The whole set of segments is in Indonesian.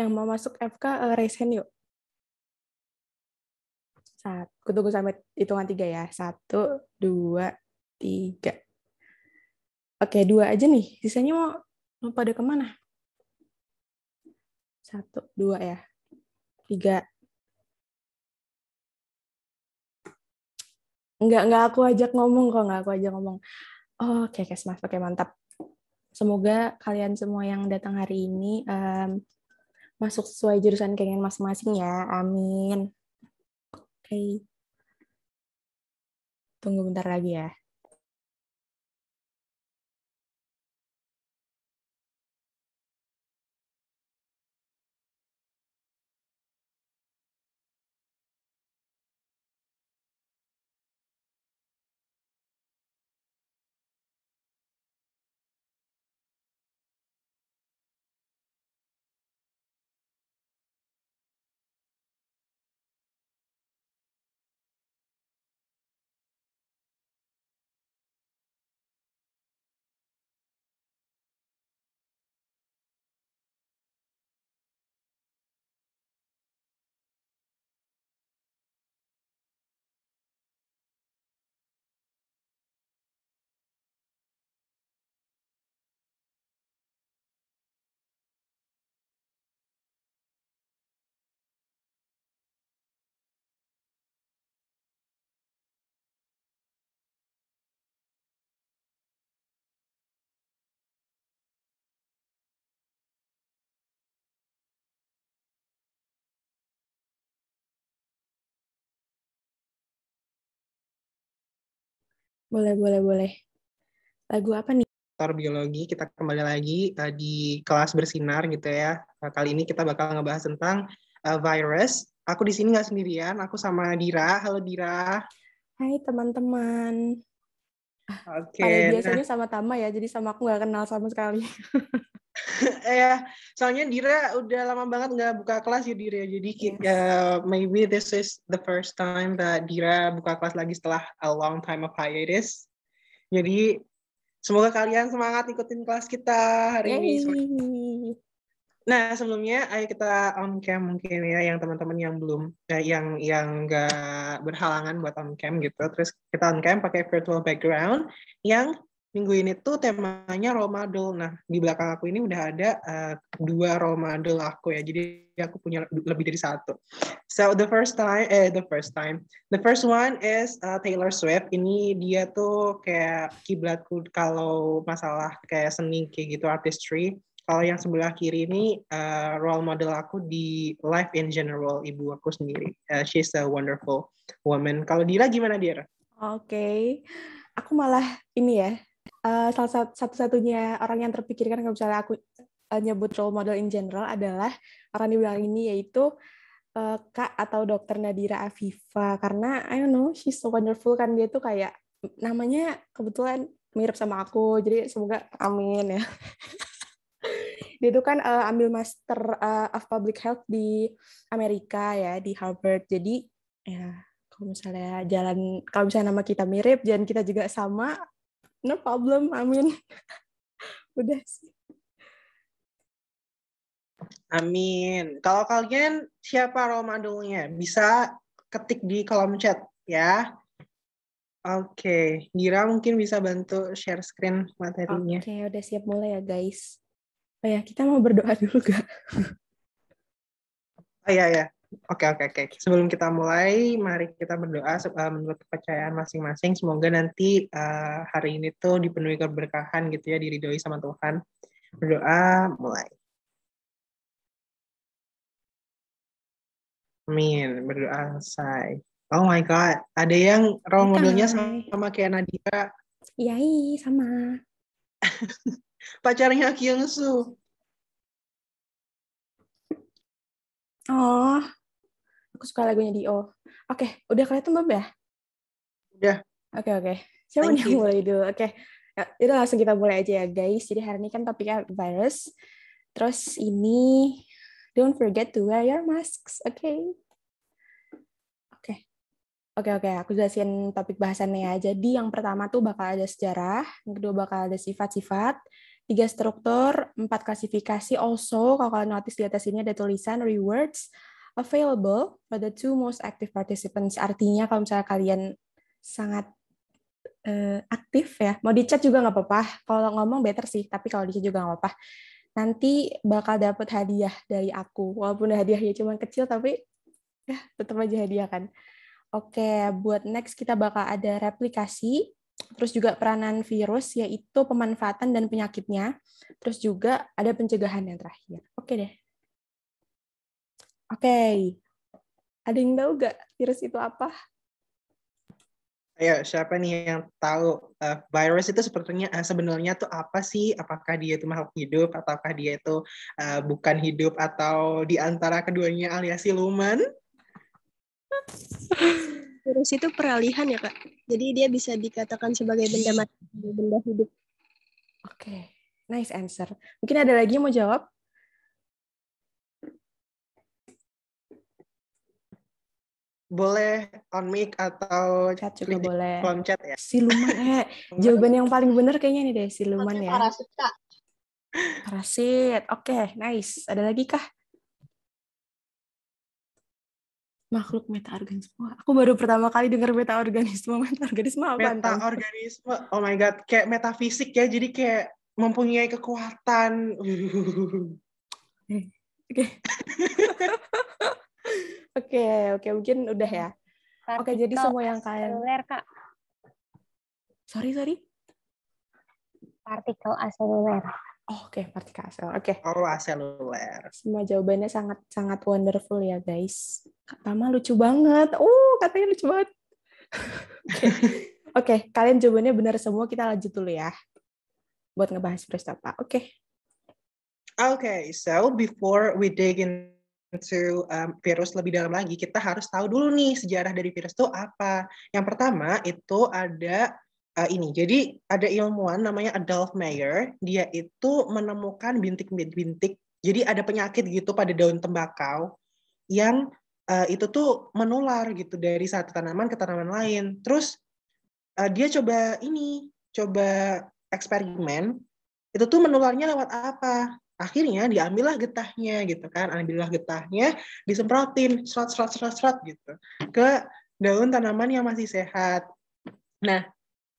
Yang mau masuk FK uh, eh, raise hand yuk. Satu, tunggu sampai hitungan tiga ya. Satu, dua, tiga. Oke, dua aja nih. Sisanya mau, mau pada kemana? Satu, dua ya. Tiga. Enggak, enggak aku ajak ngomong kok. Enggak aku ajak ngomong. Oh, Oke, okay, Kesmas. Oke, mantap. Semoga kalian semua yang datang hari ini um, masuk sesuai jurusan keinginan masing-masing ya. Amin. Oke. Okay. Tunggu bentar lagi ya. Boleh, boleh, boleh. Lagu apa nih? Tor biologi, kita kembali lagi uh, di kelas bersinar gitu ya. Uh, kali ini kita bakal ngebahas tentang uh, virus. Aku di sini nggak sendirian, aku sama Dira. Halo Dira. Hai teman-teman. Oke. Okay, nah. biasanya nah. sama Tama ya, jadi sama aku nggak kenal sama sekali. Eh, ya soalnya Dira udah lama banget nggak buka kelas ya Dira jadi uh, maybe this is the first time that Dira buka kelas lagi setelah a long time of hiatus jadi semoga kalian semangat ikutin kelas kita hari Yay. ini nah sebelumnya ayo kita on cam mungkin ya yang teman-teman yang belum eh, yang yang nggak berhalangan buat on cam gitu terus kita on cam pakai virtual background yang minggu ini tuh temanya role model. Nah, di belakang aku ini udah ada uh, dua role model aku ya. Jadi aku punya lebih dari satu. So the first time, eh the first time, the first one is uh, Taylor Swift. Ini dia tuh kayak kiblatku kalau masalah kayak seni kayak gitu artistry. Kalau yang sebelah kiri ini uh, role model aku di life in general ibu aku sendiri. Uh, she's a wonderful woman. Kalau Dira gimana Dira? Oke, okay. aku malah ini ya Eh, salah satu-satunya orang yang terpikirkan kalau misalnya aku uh, nyebut role model in general adalah orang di belakang ini yaitu uh, Kak atau Dokter Nadira Afifa karena I don't know she's so wonderful kan dia tuh kayak namanya kebetulan mirip sama aku jadi semoga amin ya. dia tuh kan uh, ambil master uh, of public health di Amerika ya di Harvard jadi ya kalau misalnya jalan kalau misalnya nama kita mirip jangan kita juga sama no problem amin udah sih amin kalau kalian siapa role modelnya bisa ketik di kolom chat ya oke okay. Gira mungkin bisa bantu share screen materinya oke okay, udah siap mulai ya guys oh ya kita mau berdoa dulu gak oh ya ya Oke, oke, oke. Sebelum kita mulai, mari kita berdoa uh, menurut kepercayaan masing-masing. Semoga nanti uh, hari ini tuh dipenuhi keberkahan gitu ya, diridhoi sama Tuhan. Berdoa, mulai. Amin, berdoa selesai. Oh my God, ada yang role iya, modelnya sama, sama kayak Nadia. Iya, sama. Pacarnya Kyung Soo. Oh, Aku suka lagunya Dio. Oke, okay, udah kalian belum ya? Udah. Oke, okay, oke. Okay. Siapa yang mulai dulu? Oke. Okay. Ya, itu langsung kita mulai aja ya, guys. Jadi hari ini kan topiknya virus. Terus ini don't forget to wear your masks, oke? Okay? Oke. Oke, oke. Aku jelasin topik bahasannya ya. Jadi yang pertama tuh bakal ada sejarah, yang kedua bakal ada sifat-sifat, tiga struktur, empat klasifikasi. Also, kalau kalian notice di atas ini ada tulisan rewards, available for the two most active participants. Artinya kalau misalnya kalian sangat uh, aktif ya, mau di chat juga nggak apa-apa. Kalau ngomong better sih, tapi kalau di chat juga nggak apa-apa. Nanti bakal dapat hadiah dari aku, walaupun hadiahnya cuma kecil, tapi ya tetap aja hadiah kan. Oke, buat next kita bakal ada replikasi, terus juga peranan virus, yaitu pemanfaatan dan penyakitnya, terus juga ada pencegahan yang terakhir. Oke deh. Oke, okay. ada yang tahu gak virus itu apa? Ayo, siapa nih yang tahu uh, virus itu sepertinya uh, sebenarnya tuh apa sih? Apakah dia itu makhluk hidup ataukah dia itu uh, bukan hidup atau di antara keduanya alias siluman? Virus itu peralihan ya, Kak. Jadi dia bisa dikatakan sebagai benda mati, benda hidup. Oke, okay. nice answer. Mungkin ada lagi yang mau jawab? boleh on mic atau chat juga boleh. Kolom chat ya. Siluman eh jawaban yang paling benar kayaknya nih deh siluman ya. Parasit Parasit. Oke, okay, nice. Ada lagi kah? makhluk metaorganisme. Aku baru pertama kali dengar metaorganisme. Metaorganisme apa? Metaorganisme. Oh my god, kayak metafisik ya. Jadi kayak mempunyai kekuatan. Eh, oke. Okay. Oke, oke mungkin udah ya. Oke, oke, jadi semua yang kalian seluler, Kak. Sorry, sorry. Partikel aseluler. Oh, oke, okay. partikel aseluler. Oke. Okay. Oh, aseluler. Semua jawabannya sangat sangat wonderful ya, guys. Pertama lucu banget. Oh, katanya lucu banget. oke. oke, kalian jawabannya benar semua. Kita lanjut dulu ya. Buat ngebahas Pak. Oke. Okay. Okay, so before we dig in into um, virus lebih dalam lagi, kita harus tahu dulu nih sejarah dari virus itu apa. Yang pertama itu ada uh, ini. Jadi ada ilmuwan namanya Adolf Mayer dia itu menemukan bintik-bintik. Jadi ada penyakit gitu pada daun tembakau yang uh, itu tuh menular gitu dari satu tanaman ke tanaman lain. Terus uh, dia coba ini, coba eksperimen. Itu tuh menularnya lewat apa? akhirnya diambillah getahnya gitu kan ambillah getahnya disemprotin serat serat serat serat gitu ke daun tanaman yang masih sehat nah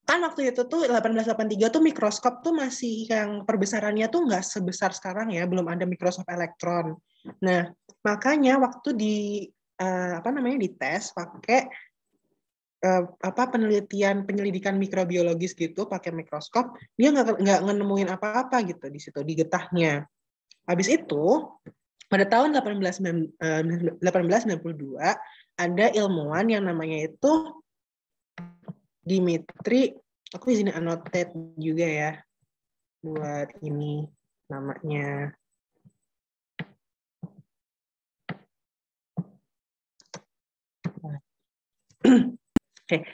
kan waktu itu tuh 1883 tuh mikroskop tuh masih yang perbesarannya tuh nggak sebesar sekarang ya belum ada mikroskop elektron nah makanya waktu di uh, apa namanya dites pakai uh, apa penelitian penyelidikan mikrobiologis gitu pakai mikroskop dia nggak nggak nemuin apa-apa gitu di situ di getahnya habis itu pada tahun 1892 eh, ada ilmuwan yang namanya itu Dimitri aku di sini anotet juga ya buat ini namanya Oke.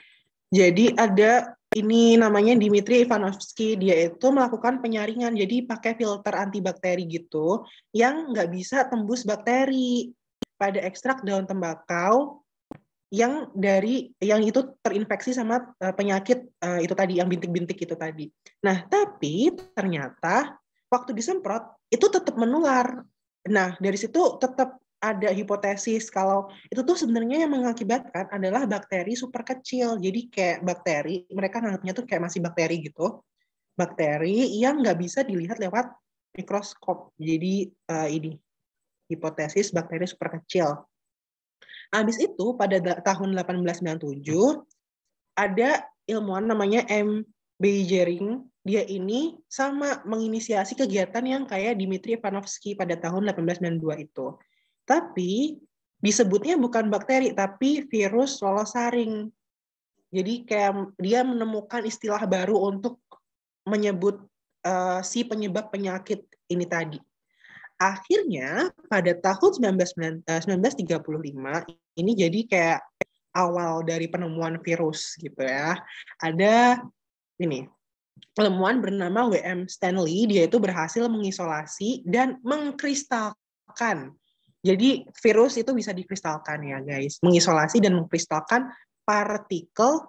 Jadi ada ini namanya Dimitri Ivanovsky, dia itu melakukan penyaringan, jadi pakai filter antibakteri gitu, yang nggak bisa tembus bakteri pada ekstrak daun tembakau yang dari yang itu terinfeksi sama uh, penyakit uh, itu tadi yang bintik-bintik itu tadi. Nah, tapi ternyata waktu disemprot itu tetap menular. Nah, dari situ tetap ada hipotesis kalau itu tuh sebenarnya yang mengakibatkan adalah bakteri super kecil. Jadi kayak bakteri, mereka nganggapnya tuh kayak masih bakteri gitu. Bakteri yang nggak bisa dilihat lewat mikroskop. Jadi uh, ini hipotesis bakteri super kecil. Habis itu pada tahun 1897 ada ilmuwan namanya M. Beijering. Dia ini sama menginisiasi kegiatan yang kayak Dmitri Panofsky pada tahun 1892 itu tapi disebutnya bukan bakteri tapi virus lolos saring. Jadi kayak dia menemukan istilah baru untuk menyebut uh, si penyebab penyakit ini tadi. Akhirnya pada tahun 1935 eh, ini jadi kayak awal dari penemuan virus gitu ya. Ada ini penemuan bernama WM Stanley, dia itu berhasil mengisolasi dan mengkristalkan jadi virus itu bisa dikristalkan ya guys, mengisolasi dan mengkristalkan partikel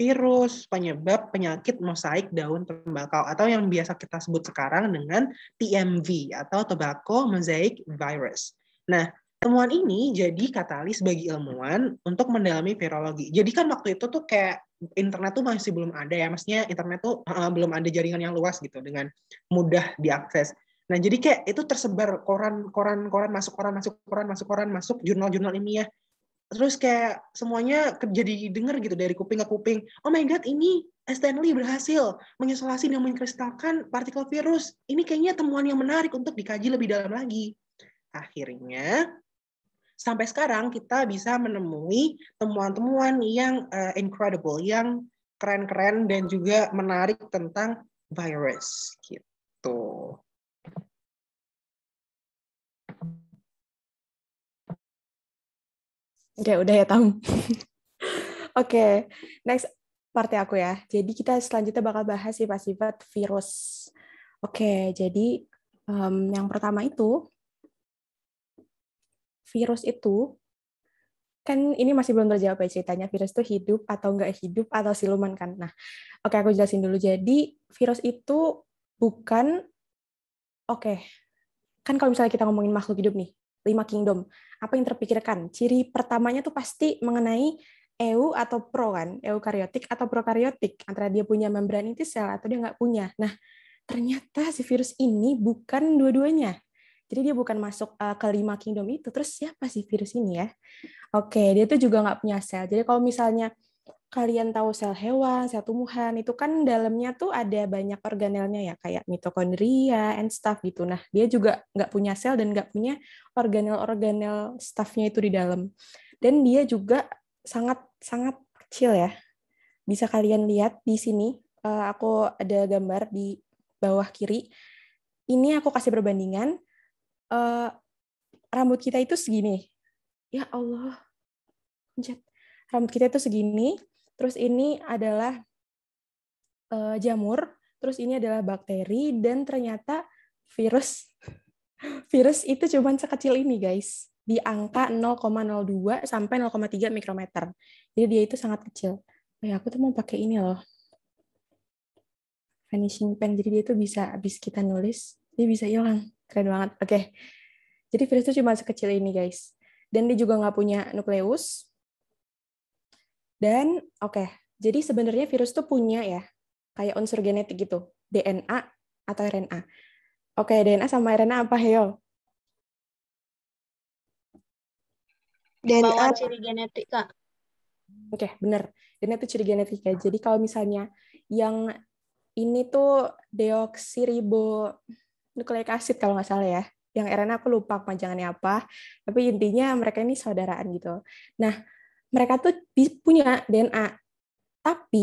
virus penyebab penyakit mosaik daun tembakau atau yang biasa kita sebut sekarang dengan TMV atau tobacco mosaic virus. Nah, temuan ini jadi katalis bagi ilmuwan untuk mendalami virologi. Jadi kan waktu itu tuh kayak internet tuh masih belum ada ya, maksudnya internet tuh uh, belum ada jaringan yang luas gitu dengan mudah diakses. Nah, jadi kayak itu tersebar koran, koran, koran masuk, koran masuk, koran masuk, koran masuk, jurnal-jurnal ini ya Terus kayak semuanya jadi denger gitu dari kuping ke kuping. Oh my god, ini Stanley berhasil mengisolasi dan mengkristalkan partikel virus. Ini kayaknya temuan yang menarik untuk dikaji lebih dalam lagi. Akhirnya sampai sekarang kita bisa menemui temuan-temuan yang uh, incredible, yang keren-keren dan juga menarik tentang virus gitu. Oke, udah ya tahu. Oke, okay, next partnya aku ya. Jadi kita selanjutnya bakal bahas sifat-sifat virus. Oke, okay, jadi um, yang pertama itu virus itu kan ini masih belum terjawab ya ceritanya virus itu hidup atau nggak hidup atau siluman kan. Nah, oke okay, aku jelasin dulu. Jadi virus itu bukan oke okay, kan kalau misalnya kita ngomongin makhluk hidup nih lima kingdom. Apa yang terpikirkan? Ciri pertamanya tuh pasti mengenai EU atau pro kan, eukariotik atau prokariotik, antara dia punya membran inti sel atau dia nggak punya. Nah, ternyata si virus ini bukan dua-duanya. Jadi dia bukan masuk eh, ke lima kingdom itu. Terus siapa sih virus ini ya? Oke, dia tuh juga nggak punya sel. Jadi kalau misalnya kalian tahu sel hewan, sel tumbuhan, itu kan dalamnya tuh ada banyak organelnya ya, kayak mitokondria and stuff gitu. Nah, dia juga nggak punya sel dan nggak punya organel-organel stuffnya itu di dalam. Dan dia juga sangat-sangat kecil ya. Bisa kalian lihat di sini, eh, aku ada gambar di bawah kiri. Ini aku kasih perbandingan, eh, rambut kita itu segini. Ya Allah, rambut kita itu segini, terus ini adalah uh, jamur, terus ini adalah bakteri, dan ternyata virus. Virus itu cuma sekecil ini, guys. Di angka 0,02 sampai 0,3 mikrometer. Jadi dia itu sangat kecil. Ya aku tuh mau pakai ini loh. finishing pen. Jadi dia itu bisa, habis kita nulis, dia bisa hilang. Keren banget. Oke. Okay. Jadi virus itu cuma sekecil ini, guys. Dan dia juga nggak punya nukleus, dan oke, okay, jadi sebenarnya virus tuh punya ya kayak unsur genetik gitu, DNA atau RNA. Oke, okay, DNA sama RNA apa, Heo? DNA Bawa ciri genetik, Kak. Oke, okay, benar. DNA itu ciri genetik ya. Jadi kalau misalnya yang ini tuh deoksiribo nukleik asid kalau nggak salah ya. Yang RNA aku lupa panjangannya apa, tapi intinya mereka ini saudaraan gitu. Nah, mereka tuh punya DNA, tapi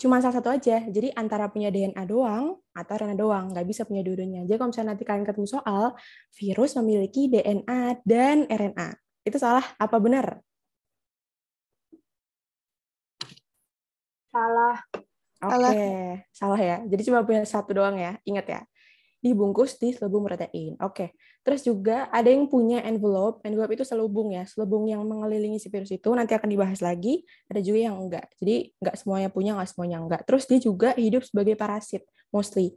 cuma salah satu aja. Jadi antara punya DNA doang atau RNA doang, nggak bisa punya dua-duanya. Jadi kalau misalnya nanti kalian ketemu soal, virus memiliki DNA dan RNA. Itu salah apa benar? Salah. Oke, okay. salah. salah ya. Jadi cuma punya satu doang ya, ingat ya dibungkus di selubung protein. Oke. Terus juga ada yang punya envelope. Envelope itu selubung ya, selubung yang mengelilingi si virus itu nanti akan dibahas lagi. Ada juga yang enggak. Jadi enggak semuanya punya, enggak semuanya enggak. Terus dia juga hidup sebagai parasit mostly.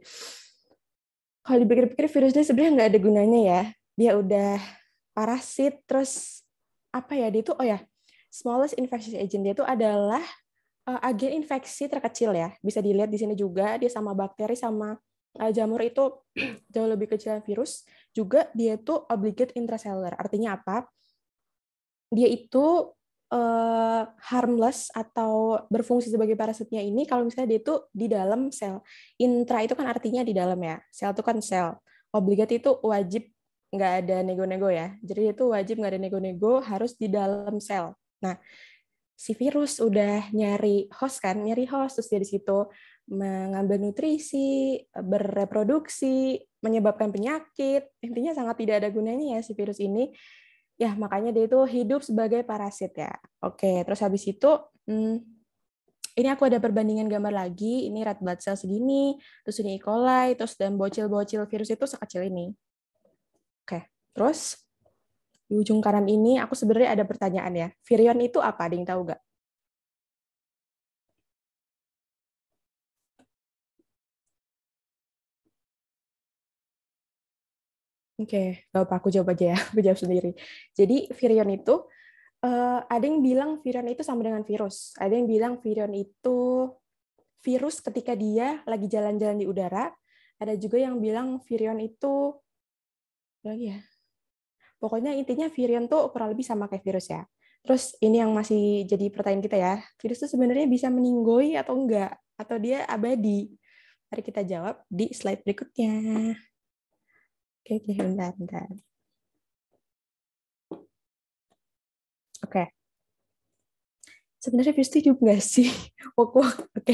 Kalau dipikir-pikir virus ini sebenarnya nggak ada gunanya ya. Dia udah parasit terus apa ya dia itu oh ya smallest infectious agent dia itu adalah eh, agen infeksi terkecil ya. Bisa dilihat di sini juga dia sama bakteri sama Eh, jamur itu jauh lebih kecil virus, juga dia itu obligate intracellular. Artinya apa? Dia itu uh, harmless atau berfungsi sebagai parasitnya ini kalau misalnya dia itu di dalam sel. Intra itu kan artinya di dalam ya. Sel itu kan sel. Obligate itu wajib nggak ada nego-nego ya. Jadi itu wajib nggak ada nego-nego harus di dalam sel. Nah, si virus udah nyari host kan, nyari host terus dia di situ mengambil nutrisi, bereproduksi, menyebabkan penyakit. Intinya sangat tidak ada gunanya ya si virus ini. Ya, makanya dia itu hidup sebagai parasit ya. Oke, terus habis itu hmm, ini aku ada perbandingan gambar lagi. Ini red blood cell segini, terus ini E. coli, terus dan bocil-bocil virus itu sekecil ini. Oke, terus di ujung kanan ini aku sebenarnya ada pertanyaan ya. Virion itu apa? Ada yang tahu nggak? Oke, okay. gak apa aku jawab aja ya, aku jawab sendiri. Jadi virion itu, uh, ada yang bilang virion itu sama dengan virus. Ada yang bilang virion itu virus ketika dia lagi jalan-jalan di udara. Ada juga yang bilang virion itu, lagi ya. Pokoknya intinya virion tuh kurang lebih sama kayak virus ya. Terus ini yang masih jadi pertanyaan kita ya, virus itu sebenarnya bisa meninggoi atau enggak? Atau dia abadi? Mari kita jawab di slide berikutnya. Oke, okay, bentar, bentar. Oke. Okay. Sebenarnya Visti juga nggak sih? Oke. Oke,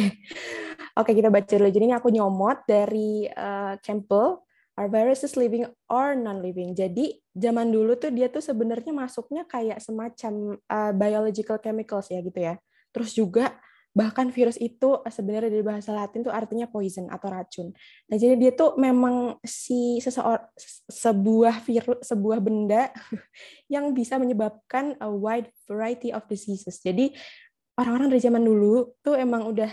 okay. kita baca dulu. Jadi ini aku nyomot dari uh, eh, Campbell. Are viruses living or non-living? Jadi zaman dulu tuh dia tuh sebenarnya masuknya kayak semacam uh, biological chemicals ya gitu ya. Terus juga bahkan virus itu eh, sebenarnya dari bahasa Latin tuh artinya poison atau racun. Nah, jadi dia tuh memang si seseorang sebuah virus sebuah benda yang bisa menyebabkan a wide variety of diseases. Jadi orang-orang dari zaman dulu tuh emang udah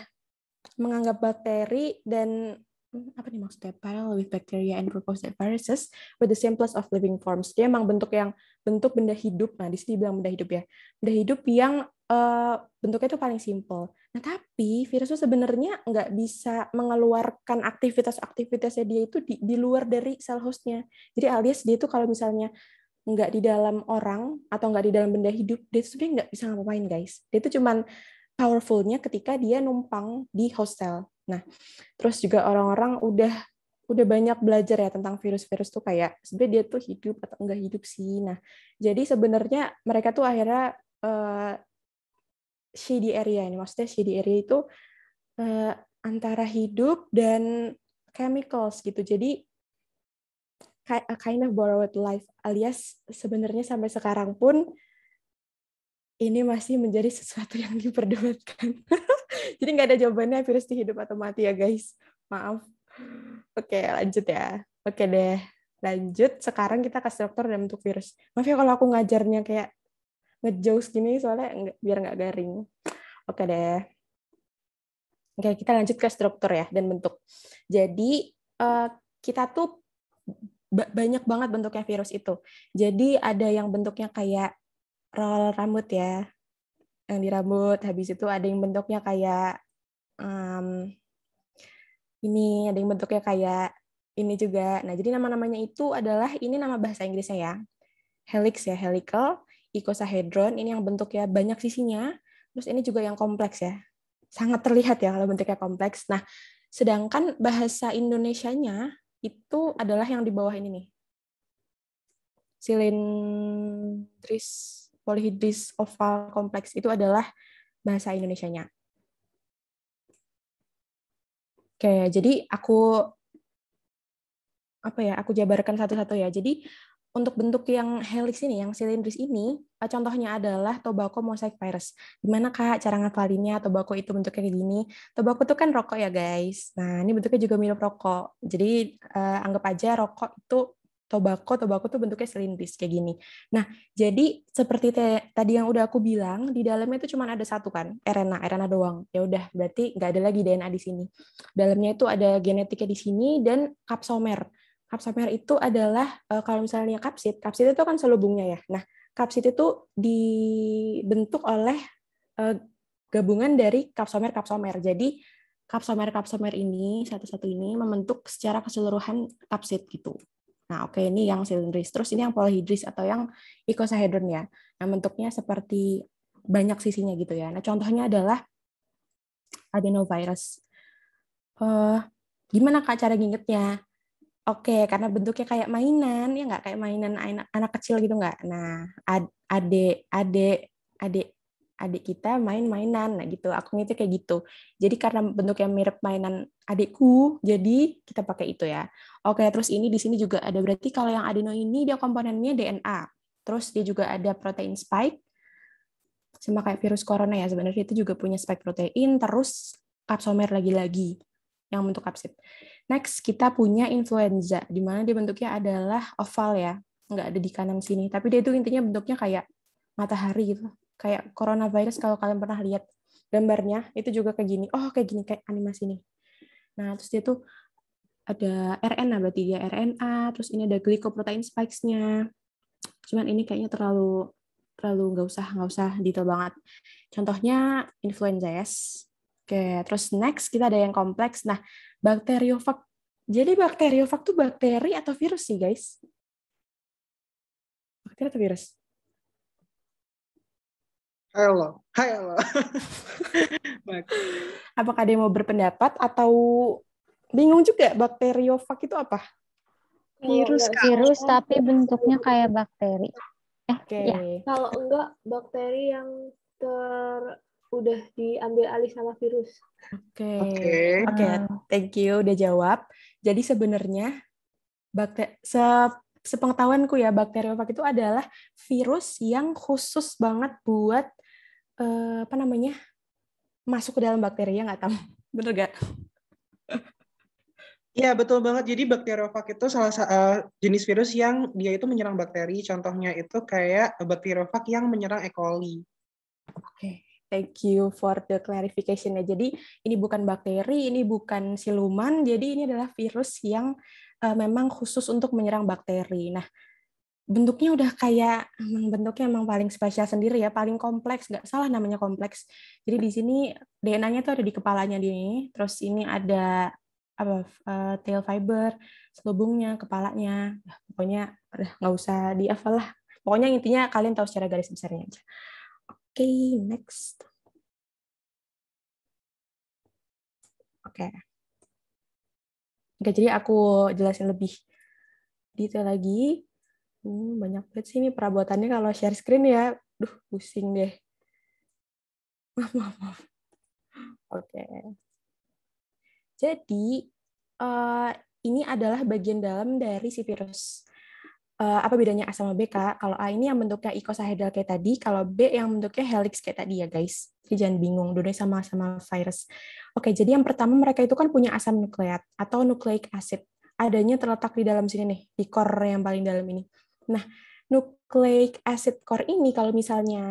menganggap bakteri dan Hmm, apa nih maksudnya parallel with bacteria and proposed viruses with the simplest of living forms. Dia emang bentuk yang bentuk benda hidup. Nah, di sini bilang benda hidup ya. Benda hidup yang uh, bentuknya itu paling simple. Nah, tapi virus itu sebenarnya nggak bisa mengeluarkan aktivitas-aktivitasnya dia itu di, di luar dari sel hostnya. Jadi alias dia itu kalau misalnya nggak di dalam orang atau nggak di dalam benda hidup, dia itu sebenarnya nggak bisa ngapain guys. Dia itu cuman powerfulnya ketika dia numpang di hostel Nah, terus juga orang-orang udah udah banyak belajar ya tentang virus-virus tuh kayak sebenarnya dia tuh hidup atau enggak hidup sih. Nah, jadi sebenarnya mereka tuh akhirnya uh, shady area ini maksudnya shady area itu uh, antara hidup dan chemicals gitu. Jadi a kind of borrowed life alias sebenarnya sampai sekarang pun ini masih menjadi sesuatu yang diperdebatkan. Jadi nggak ada jawabannya virus di hidup atau mati ya guys. Maaf. Oke lanjut ya. Oke deh. Lanjut. Sekarang kita ke struktur dan bentuk virus. Maaf ya kalau aku ngajarnya kayak ngejauh segini soalnya biar nggak garing. Oke deh. Oke, kita lanjut ke struktur ya dan bentuk. Jadi eh, kita tuh banyak banget bentuknya virus itu. Jadi ada yang bentuknya kayak roll rambut ya yang dirambut habis itu ada yang bentuknya kayak um, ini ada yang bentuknya kayak ini juga nah jadi nama-namanya itu adalah ini nama bahasa Inggrisnya ya helix ya helical icosahedron ini yang bentuknya banyak sisinya terus ini juga yang kompleks ya sangat terlihat ya kalau bentuknya kompleks nah sedangkan bahasa Indonesia-nya itu adalah yang di bawah ini nih silindris polyhedris oval kompleks itu adalah bahasa Indonesia-nya. Oke, jadi aku apa ya? Aku jabarkan satu-satu ya. Jadi untuk bentuk yang helix ini, yang silindris ini, eh, contohnya adalah tobacco mosaic virus. Gimana kak cara ngafalinnya tobacco itu bentuknya kayak gini? Tobacco itu kan rokok ya guys. Nah ini bentuknya juga mirip rokok. Jadi eh, anggap aja rokok itu tobacco, tobacco tuh bentuknya selintis kayak gini. Nah, jadi seperti tadi yang udah aku bilang, di dalamnya itu cuma ada satu kan, RNA, RNA doang. Ya udah, berarti nggak ada lagi DNA di sini. Dalamnya itu ada genetiknya di sini dan kapsomer. Kapsomer itu adalah eh, kalau misalnya kapsid, kapsid itu kan selubungnya ya. Nah, kapsid itu dibentuk oleh eh, gabungan dari kapsomer-kapsomer. Jadi kapsomer-kapsomer ini satu-satu ini membentuk secara keseluruhan kapsid gitu. Nah, oke ini yang silindris. Terus ini yang polihidris atau yang icosahedron ya. yang bentuknya seperti banyak sisinya gitu ya. Nah, contohnya adalah adenovirus. Uh, gimana Kak cara ngingetnya? Oke, okay, karena bentuknya kayak mainan, ya nggak kayak mainan anak, anak kecil gitu nggak? Nah, adik, adik, adik, adik kita main mainan, nah gitu. Aku ngerti kayak gitu. Jadi karena bentuknya mirip mainan adikku, jadi kita pakai itu ya. Oke, terus ini di sini juga ada berarti kalau yang adeno ini dia komponennya DNA. Terus dia juga ada protein spike. Sama kayak virus corona ya sebenarnya itu juga punya spike protein, terus kapsomer lagi-lagi yang bentuk kapsid. Next, kita punya influenza, di mana dia bentuknya adalah oval ya, nggak ada di kanan sini. Tapi dia itu intinya bentuknya kayak matahari gitu, kayak coronavirus kalau kalian pernah lihat gambarnya, itu juga kayak gini. Oh, kayak gini, kayak animasi nih. Nah, terus dia tuh ada RNA berarti dia RNA, terus ini ada glikoprotein spikes-nya. Cuman ini kayaknya terlalu terlalu nggak usah nggak usah detail banget. Contohnya influenza S. Oke, terus next kita ada yang kompleks. Nah, bakteriofag. Jadi bakteriofag itu bakteri atau virus sih, guys? Bakteri atau virus? Halo, halo. Apakah ada yang mau berpendapat atau Bingung juga bakteriofag itu apa? Virus, oh, virus tapi bentuknya kayak bakteri. Eh, okay. ya. Kalau enggak bakteri yang ter udah diambil alih sama virus. Oke. Okay. Oke, okay. okay, hmm. thank you udah jawab. Jadi sebenarnya bakteri se sepengetahuanku ya bakteriofag itu adalah virus yang khusus banget buat eh, apa namanya? masuk ke dalam bakteri ya nggak tahu. Bener gak? Iya betul banget. Jadi bakteriofag itu salah uh, jenis virus yang dia itu menyerang bakteri. Contohnya itu kayak bakteriofag yang menyerang E. coli. Oke, okay. thank you for the clarification ya. Jadi ini bukan bakteri, ini bukan siluman. Jadi ini adalah virus yang uh, memang khusus untuk menyerang bakteri. Nah, bentuknya udah kayak emang bentuknya emang paling spesial sendiri ya, paling kompleks, Gak salah namanya kompleks. Jadi di sini DNA-nya tuh ada di kepalanya ini. terus ini ada apa eh, tail fiber, selubungnya, kepalanya, nah, pokoknya nggak usah diafal lah. Pokoknya intinya kalian tahu secara garis besarnya aja. Oke, okay, next. Oke. Okay. jadi aku jelasin lebih detail lagi. Hmm, banyak banget sih ini perabotannya kalau share screen ya. Duh, pusing deh. Maaf, maaf, maaf. Oke. Okay. Jadi eh, ini adalah bagian dalam dari si virus. Eh, apa bedanya A sama B, Kak? Kalau A ini yang bentuknya icosahedral kayak tadi, kalau B yang bentuknya helix kayak tadi ya, guys. Jadi jangan bingung, dua sama-sama virus. Oke, jadi yang pertama mereka itu kan punya asam nukleat atau nucleic acid. Adanya terletak di dalam sini nih, di core yang paling dalam ini. Nah, nucleic acid core ini kalau misalnya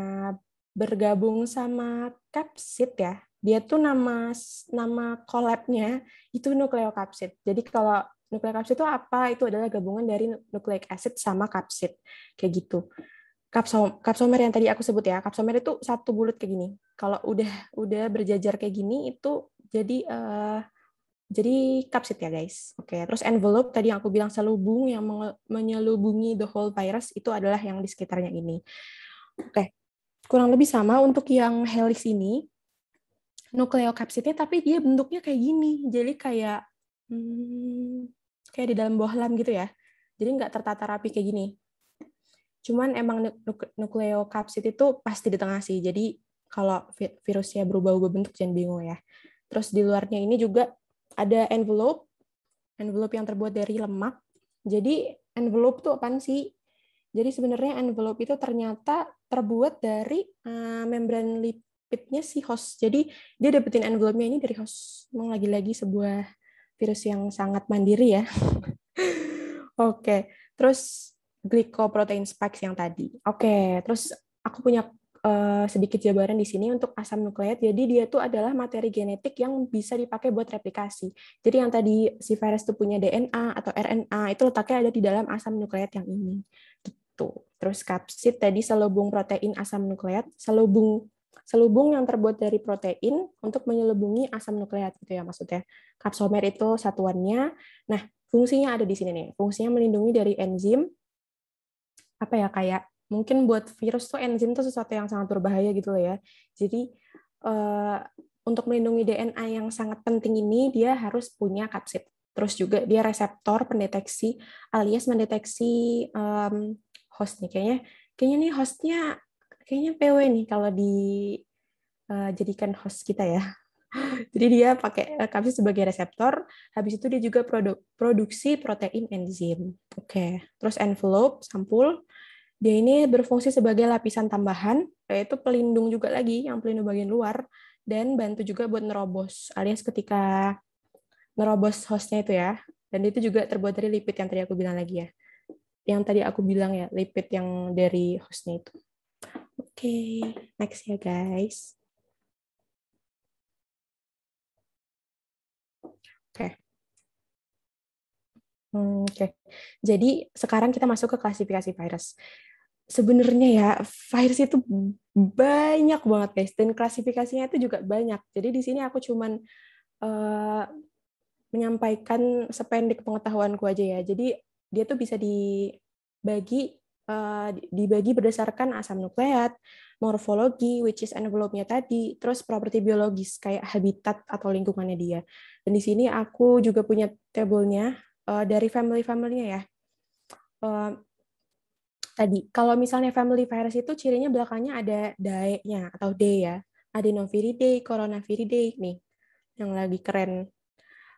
bergabung sama kapsid ya, dia tuh nama nama kolabnya itu nukleokapsid. Jadi kalau nukleokapsid itu apa? Itu adalah gabungan dari nukleik acid sama kapsid. Kayak gitu. Kapsom, kapsomer yang tadi aku sebut ya, kapsomer itu satu bulat kayak gini. Kalau udah udah berjajar kayak gini itu jadi uh, jadi kapsid ya guys. Oke, okay. terus envelope tadi yang aku bilang selubung yang menyelubungi the whole virus itu adalah yang di sekitarnya ini. Oke. Okay. Kurang lebih sama untuk yang helix ini nukleokapsidnya tapi dia bentuknya kayak gini jadi kayak hmm, kayak di dalam bohlam gitu ya jadi nggak tertata rapi kayak gini cuman emang nukleokapsid itu pasti di tengah sih jadi kalau virusnya berubah-ubah bentuk jangan bingung ya terus di luarnya ini juga ada envelope envelope yang terbuat dari lemak jadi envelope tuh apa sih jadi sebenarnya envelope itu ternyata terbuat dari uh, membran lip peaknya si host. Jadi dia dapetin envelope-nya ini dari host. Memang lagi-lagi sebuah virus yang sangat mandiri ya. Oke, okay. terus glycoprotein spikes yang tadi. Oke, okay. terus aku punya uh, sedikit jabaran di sini untuk asam nukleat. Jadi dia tuh adalah materi genetik yang bisa dipakai buat replikasi. Jadi yang tadi si virus itu punya DNA atau RNA itu letaknya ada di dalam asam nukleat yang ini. Gitu. Terus kapsid tadi selubung protein asam nukleat, selubung selubung yang terbuat dari protein untuk menyelubungi asam nukleat gitu ya maksudnya. Kapsomer itu satuannya. Nah, fungsinya ada di sini nih. Fungsinya melindungi dari enzim apa ya kayak mungkin buat virus tuh enzim tuh sesuatu yang sangat berbahaya gitu loh ya. Jadi eh, untuk melindungi DNA yang sangat penting ini dia harus punya kapsid. Terus juga dia reseptor pendeteksi alias mendeteksi um, host nih kayaknya. Kayaknya nih hostnya kayaknya PW nih kalau dijadikan eh, uh, host kita ya. Jadi dia pakai eh, kapsid sebagai reseptor, habis itu dia juga produk, produksi protein enzim. Oke, okay. terus envelope, sampul, dia ini berfungsi sebagai lapisan tambahan, yaitu pelindung juga lagi, yang pelindung bagian luar, dan bantu juga buat nerobos, alias ketika nerobos hostnya itu ya, dan itu juga terbuat dari lipid yang tadi aku bilang lagi ya. Yang tadi aku bilang ya, lipid yang dari hostnya itu okay, next ya guys. Oke. Okay. Hmm, oke, okay. jadi sekarang kita masuk ke klasifikasi virus. Sebenarnya ya virus itu banyak banget guys dan klasifikasinya itu juga banyak. Jadi di sini aku cuman uh, menyampaikan sependek pengetahuanku aja ya. Jadi dia tuh bisa dibagi Eh, dibagi berdasarkan asam nukleat, morfologi, which is envelope-nya tadi, terus properti biologis kayak habitat atau lingkungannya dia. Dan di sini aku juga punya tabelnya uh, eh, dari family familynya ya. Eh, tadi, kalau misalnya family virus itu cirinya belakangnya ada dae-nya atau D ya. Adenoviridae, coronaviridae nih, yang lagi keren.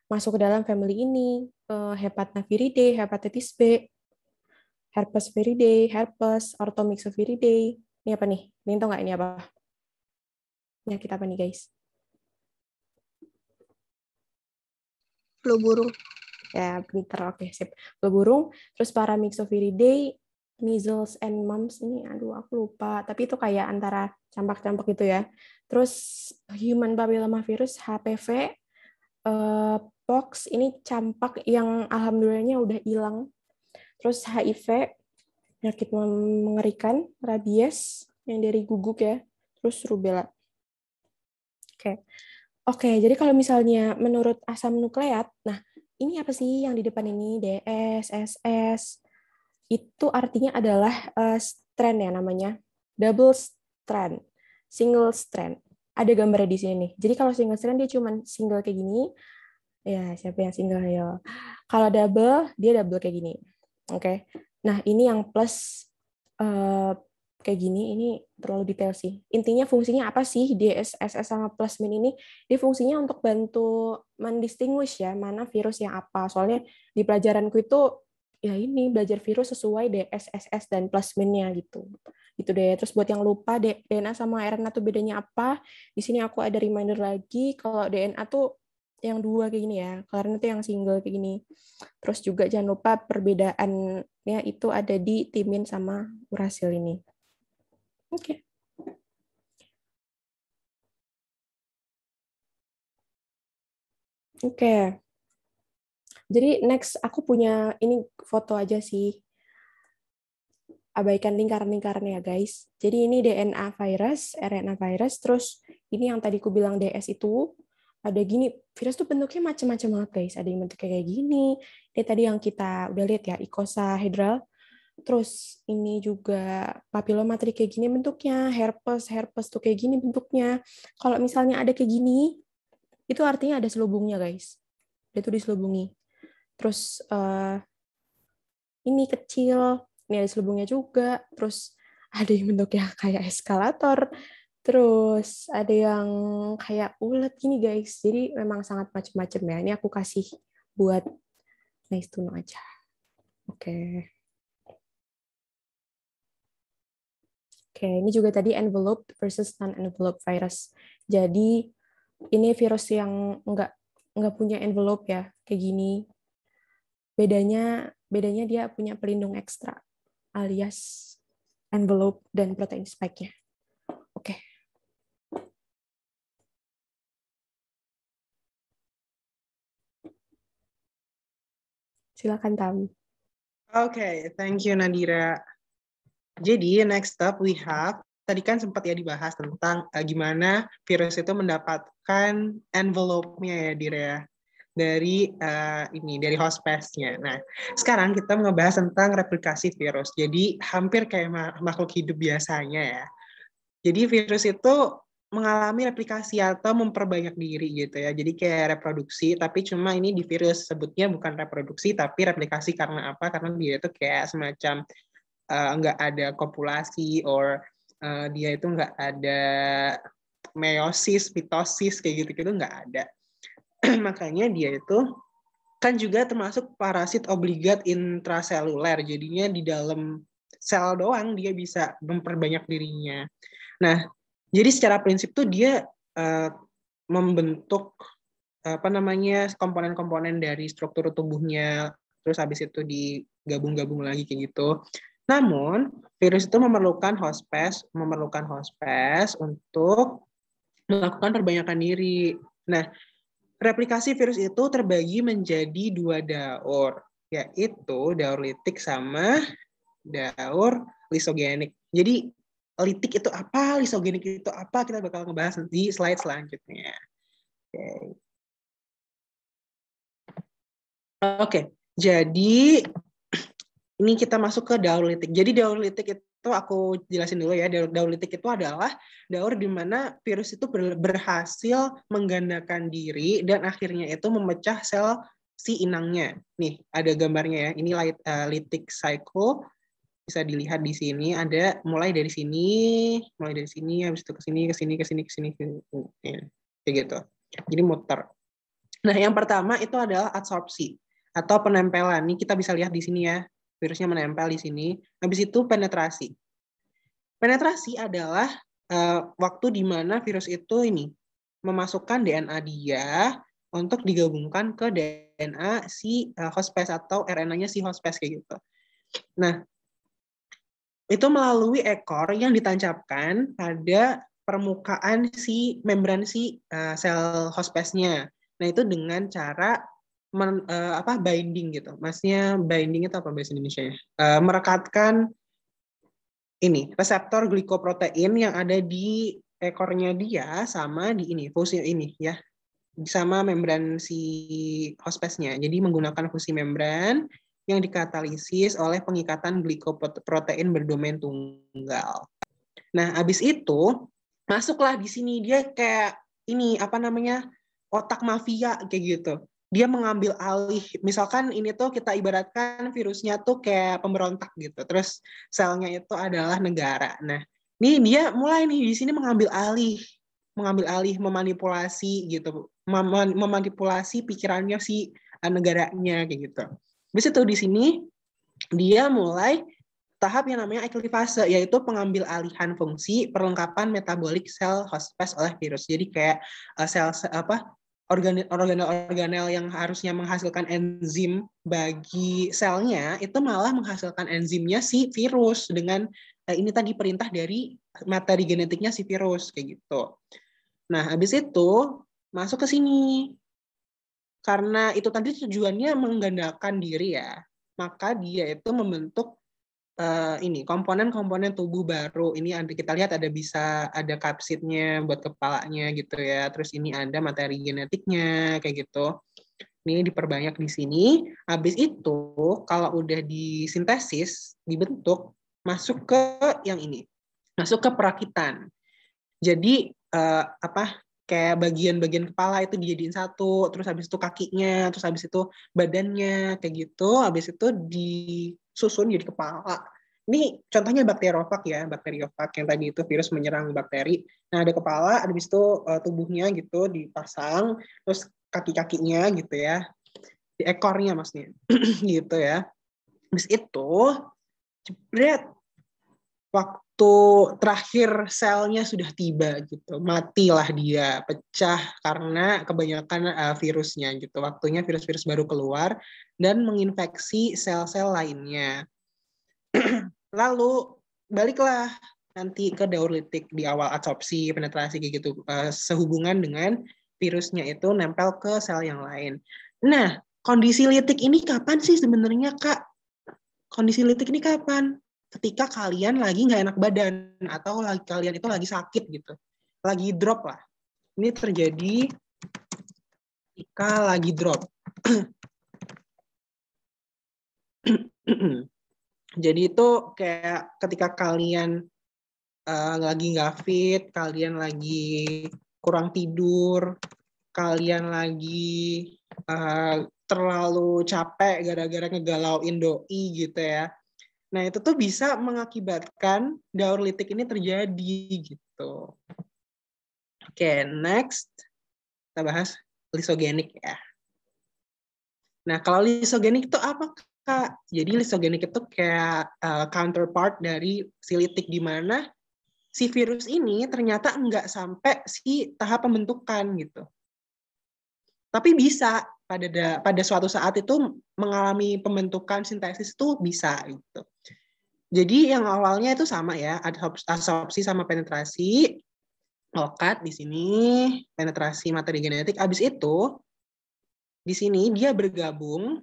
Masuk ke dalam family ini, uh, hepatnaviridae, hepatitis B, herpes viridae, herpes, Orthomyxoviridae, Ini apa nih? Ini tau nggak ini apa? kita apa nih guys? Flu burung. Ya, pinter. Oke, sip. Flu burung. Terus para paramyxoviridae, measles and mumps ini, aduh aku lupa. Tapi itu kayak antara campak-campak gitu ya. Terus human papilloma virus, HPV, uh, eh, pox, ini campak yang alhamdulillahnya udah hilang Terus HIV, penyakit mengerikan, rabies yang dari guguk ya, terus rubella. Oke. Oke, jadi kalau misalnya menurut asam nukleat, nah ini apa sih yang di depan ini DS, SS? Itu artinya adalah uh, strand ya namanya, double strand, single strand. Ada gambarnya di sini nih. Jadi kalau single strand dia cuma single kayak gini. Ya, siapa yang single ya? Kalau double dia double kayak gini. Oke. Okay? Nah, ini yang plus uh, kayak gini ini terlalu detail sih. Intinya fungsinya apa sih DS, sama plus min ini? Dia fungsinya untuk bantu mendistinguish ya mana virus yang apa. Soalnya di pelajaranku itu ya ini belajar virus sesuai DSSS dan plus minnya gitu. Gitu deh. Terus buat yang lupa DNA sama RNA tuh bedanya apa? Di sini aku ada reminder lagi kalau DNA tuh yang dua kayak gini ya karena itu yang single kayak gini terus juga jangan lupa perbedaannya itu ada di timin sama urasil ini oke okay. oke okay. jadi next aku punya ini foto aja sih abaikan lingkaran lingkarannya ya guys. Jadi ini DNA virus, RNA virus, terus ini yang tadi aku bilang DS itu ada gini virus tuh bentuknya macam-macam banget guys ada yang bentuknya kayak gini ini tadi yang kita udah lihat ya ikosa icosahedral terus ini juga tadi kayak gini bentuknya herpes herpes tuh kayak gini bentuknya kalau misalnya ada kayak gini itu artinya ada selubungnya guys dia tuh diselubungi terus eh, ini kecil ini ada selubungnya juga terus ada yang bentuknya kayak eskalator Terus ada yang kayak ulat oh, gini guys. Jadi memang sangat macam-macam ya. Ini aku kasih buat nice to know aja. Oke. Okay. Oke, okay, ini juga tadi envelope versus non-envelope virus. Jadi ini virus yang nggak nggak punya envelope ya, kayak gini. Bedanya bedanya dia punya pelindung ekstra alias envelope dan protein spike-nya. Oke. Okay. Silakan Tam. Okay, thank you Nadira. Jadi next up we have tadi kan sempat ya dibahas tentang uh, gimana virus itu mendapatkan envelope-nya ya Dira ya dari uh, ini dari pass-nya. Nah, sekarang kita ngebahas tentang replikasi virus. Jadi hampir kayak makhluk hidup biasanya ya. Jadi virus itu mengalami replikasi atau memperbanyak diri gitu ya. Jadi kayak reproduksi, tapi cuma ini di virus sebutnya bukan reproduksi, tapi replikasi karena apa? Karena dia itu kayak semacam uh, nggak ada kopulasi or uh, dia itu nggak ada meiosis, mitosis kayak gitu-gitu nggak ada. Makanya dia itu kan juga termasuk parasit obligat intraseluler. Jadinya di dalam sel doang dia bisa memperbanyak dirinya. Nah, jadi secara prinsip tuh dia uh, membentuk apa namanya komponen-komponen dari struktur tubuhnya, terus habis itu digabung-gabung lagi kayak gitu. Namun virus itu memerlukan hospes, memerlukan hospes untuk melakukan perbanyakan diri. Nah, replikasi virus itu terbagi menjadi dua daur, yaitu daur litik sama daur lisogenik. Jadi litik itu apa, lisogenik itu apa, kita bakal ngebahas di slide selanjutnya. Oke. Okay. okay. jadi ini kita masuk ke daur litik. Jadi daur litik itu aku jelasin dulu ya. Daur, daur litik itu adalah daur di mana virus itu berhasil menggandakan diri dan akhirnya itu memecah sel si inangnya. Nih, ada gambarnya ya. Ini light, uh, litik cycle bisa dilihat di sini ada mulai dari sini, mulai dari sini, habis itu ke sini, ke sini, ke sini, ke sini, kayak gitu. Jadi muter. Nah, yang pertama itu adalah adsorpsi atau penempelan. Ini kita bisa lihat di sini ya, virusnya menempel di sini. Habis itu penetrasi. Penetrasi adalah uh, waktu di mana virus itu ini memasukkan DNA dia untuk digabungkan ke DNA si uh, eh, host atau RNA-nya si host kayak gitu. Nah, itu melalui ekor yang ditancapkan pada permukaan si membran si uh, sel hospesnya. Nah itu dengan cara men, uh, apa binding gitu, maksudnya binding itu apa bahasa Indonesia ya? Uh, merekatkan ini reseptor glikoprotein yang ada di ekornya dia sama di ini fusi ini ya sama membran si hospesnya. Jadi menggunakan fusi membran yang dikatalisis oleh pengikatan glikoprotein berdomain tunggal. Nah, habis itu masuklah di sini dia kayak ini apa namanya? otak mafia kayak gitu. Dia mengambil alih. Misalkan ini tuh kita ibaratkan virusnya tuh kayak pemberontak gitu. Terus selnya itu adalah negara. Nah, ini dia mulai nih di sini mengambil alih, mengambil alih memanipulasi gitu, memanipulasi pikirannya si eh, negaranya kayak gitu. Habis itu di sini dia mulai tahap yang namanya eklipase, yaitu pengambil alihan fungsi perlengkapan metabolik sel host oleh virus. Jadi kayak uh, sel apa organel-organel yang harusnya menghasilkan enzim bagi selnya itu malah menghasilkan enzimnya si virus dengan uh, ini tadi perintah dari materi genetiknya si virus kayak gitu. Nah, habis itu masuk ke sini karena itu tadi tujuannya menggandakan diri ya, maka dia itu membentuk uh, ini komponen-komponen tubuh baru. Ini ada kita lihat ada bisa ada kapsidnya buat kepalanya gitu ya. Terus ini ada materi genetiknya kayak gitu. Ini diperbanyak di sini. Habis itu kalau udah disintesis, dibentuk masuk ke yang ini. Masuk ke perakitan. Jadi uh, apa kayak bagian-bagian kepala itu dijadiin satu, terus habis itu kakinya, terus habis itu badannya, kayak gitu, habis itu disusun jadi kepala. Ini contohnya bakteriofag ya, bakteriofag yang tadi itu virus menyerang bakteri. Nah, ada kepala, habis itu e, tubuhnya gitu dipasang, terus kaki-kakinya gitu ya, di ekornya maksudnya, gitu ya. Habis itu, jebret, waktu terakhir selnya sudah tiba gitu matilah dia pecah karena kebanyakan uh, virusnya gitu waktunya virus-virus baru keluar dan menginfeksi sel-sel lainnya lalu baliklah nanti ke daur litik di awal atopsi penetrasi kayak gitu uh, sehubungan dengan virusnya itu nempel ke sel yang lain nah kondisi litik ini kapan sih sebenarnya kak kondisi litik ini kapan ketika kalian lagi nggak enak badan atau lagi, kalian itu lagi sakit gitu, lagi drop lah. Ini terjadi ketika lagi drop. Jadi itu kayak ketika kalian uh, lagi nggak fit, kalian lagi kurang tidur, kalian lagi uh, terlalu capek gara-gara ngegalauin doi gitu ya Nah, itu tuh bisa mengakibatkan daur litik ini terjadi gitu. Oke, okay, next kita bahas lisogenik ya. Nah, kalau lisogenik itu apa, Kak? Jadi lisogenik itu kayak uh, counterpart dari si di mana si virus ini ternyata enggak sampai si tahap pembentukan gitu. Tapi bisa pada pada suatu saat itu mengalami pembentukan sintesis itu bisa gitu. Jadi yang awalnya itu sama ya, adsorpsi sama penetrasi, lokat di sini, penetrasi materi genetik. Abis itu di sini dia bergabung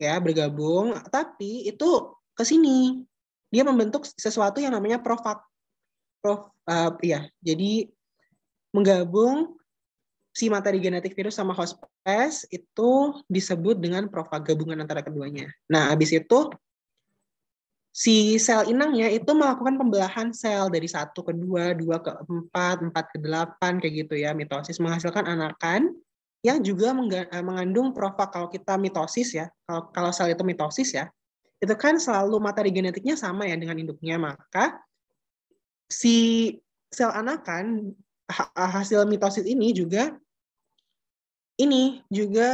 ya, bergabung, tapi itu ke sini dia membentuk sesuatu yang namanya profak. Prof, uh, ya, jadi menggabung si materi genetik virus sama hospes itu disebut dengan profag gabungan antara keduanya. Nah, abis itu si sel inangnya itu melakukan pembelahan sel dari satu ke dua, dua ke empat, empat ke delapan kayak gitu ya mitosis menghasilkan anakan yang juga eh, mengandung profag kalau kita mitosis ya kalau kalau sel itu mitosis ya itu kan selalu materi genetiknya sama ya dengan induknya maka si sel anakan hasil mitosis ini juga ini juga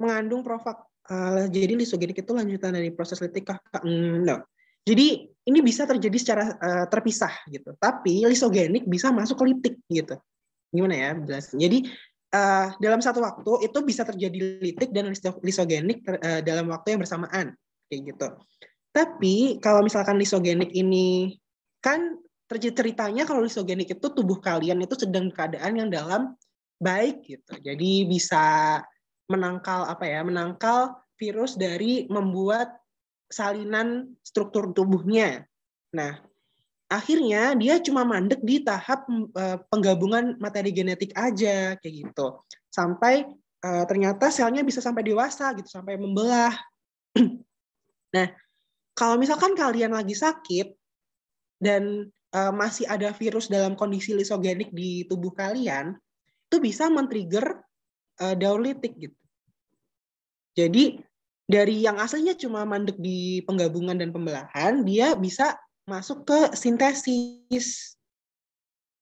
mengandung profag uh, jadi lisogenik itu lanjutan dari proses litikah? Mm, no. Jadi ini bisa terjadi secara uh, terpisah gitu. Tapi lisogenik bisa masuk ke litik gitu. Gimana ya Jadi uh, dalam satu waktu itu bisa terjadi litik dan lisogenik uh, dalam waktu yang bersamaan kayak gitu. Tapi kalau misalkan lisogenik ini kan ceritanya kalau lisogenik itu tubuh kalian itu sedang keadaan yang dalam baik gitu. Jadi bisa menangkal apa ya menangkal virus dari membuat salinan struktur tubuhnya. Nah, akhirnya dia cuma mandek di tahap eh, penggabungan materi genetik aja kayak gitu. Sampai eh, ternyata selnya bisa sampai dewasa gitu, sampai membelah. nah, kalau misalkan kalian lagi sakit dan eh, masih ada virus dalam kondisi lisogenik di tubuh kalian, itu bisa men-trigger uh, eh, daulitik gitu. Jadi dari yang aslinya cuma mandek di penggabungan dan pembelahan, dia bisa masuk ke sintesis.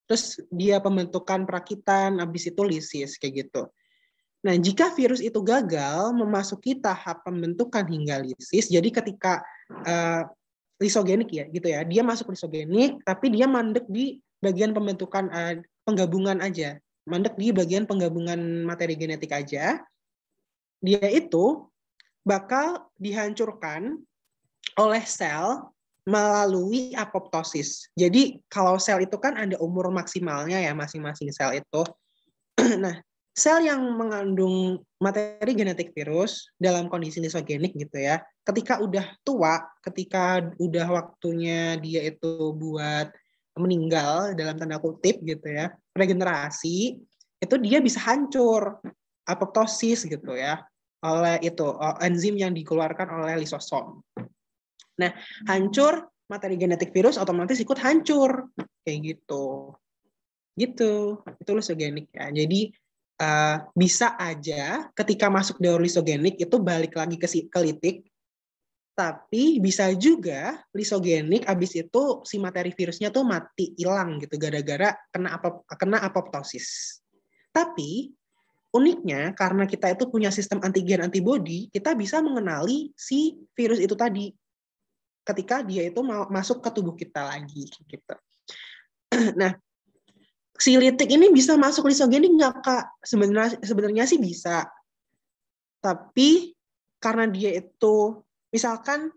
Terus dia pembentukan perakitan, habis itu lisis kayak gitu. Nah, jika virus itu gagal memasuki tahap pembentukan hingga lisis, jadi ketika uh, lisogenik ya gitu ya, dia masuk lisogenik tapi dia mandek di bagian pembentukan uh, penggabungan aja mandek di bagian penggabungan materi genetik aja, dia itu bakal dihancurkan oleh sel melalui apoptosis. Jadi kalau sel itu kan ada umur maksimalnya ya masing-masing sel itu. nah, sel yang mengandung materi genetik virus dalam kondisi nisogenik gitu ya. Ketika udah tua, ketika udah waktunya dia itu buat meninggal dalam tanda kutip gitu ya regenerasi itu dia bisa hancur apoptosis gitu ya oleh itu enzim yang dikeluarkan oleh lisosom. Nah, hancur materi genetik virus otomatis ikut hancur kayak gitu. Gitu. Itu lisogenik ya. Jadi uh, bisa aja ketika masuk daur lisogenik itu balik lagi ke ke litik tapi bisa juga lisogenik abis itu si materi virusnya tuh mati hilang gitu gara-gara kena apa kena apoptosis. Tapi uniknya karena kita itu punya sistem antigen antibody kita bisa mengenali si virus itu tadi ketika dia itu mau masuk ke tubuh kita lagi gitu. Nah, si litik ini bisa masuk lisogenik nggak kak? Sebenarnya sebenarnya sih bisa, tapi karena dia itu Misalkan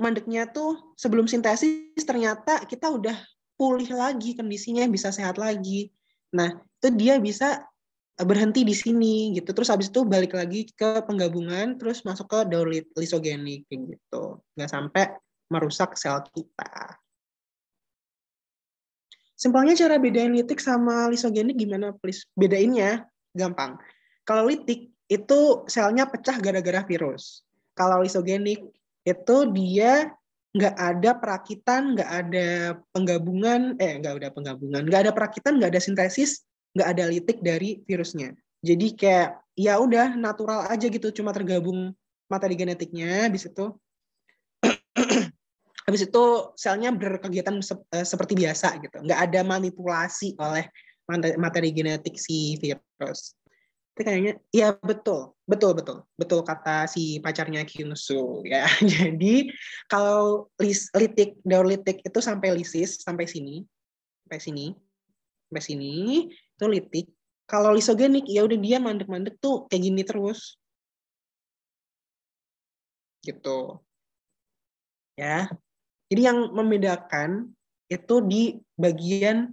mandeknya tuh sebelum sintesis ternyata kita udah pulih lagi kondisinya bisa sehat lagi. Nah, itu dia bisa eh, berhenti di sini gitu. Terus habis itu balik lagi ke penggabungan terus masuk ke daur lisogenik kayak gitu. Nggak sampai merusak sel kita. Simpelnya cara bedain litik sama lisogenik gimana please? Bedainnya gampang. Kalau litik itu selnya pecah gara-gara virus. Kalau lisogenik itu dia nggak ada perakitan, nggak ada penggabungan, eh nggak ada penggabungan, nggak ada perakitan, nggak ada sintesis, nggak ada litik dari virusnya. Jadi kayak ya udah natural aja gitu, cuma tergabung materi genetiknya, habis itu habis itu selnya berkegiatan eh, seperti biasa gitu, nggak ada manipulasi oleh materi genetik si virus. Itu kayaknya, ya betul. Betul, betul. Betul kata si pacarnya Kyunsu ya. Jadi kalau lis, litik, daur litik itu sampai lisis, sampai sini, sampai sini, sampai sini, itu litik. Kalau lisogenik, ya udah dia mandek-mandek tuh kayak gini terus. Gitu. Ya. Jadi yang membedakan itu di bagian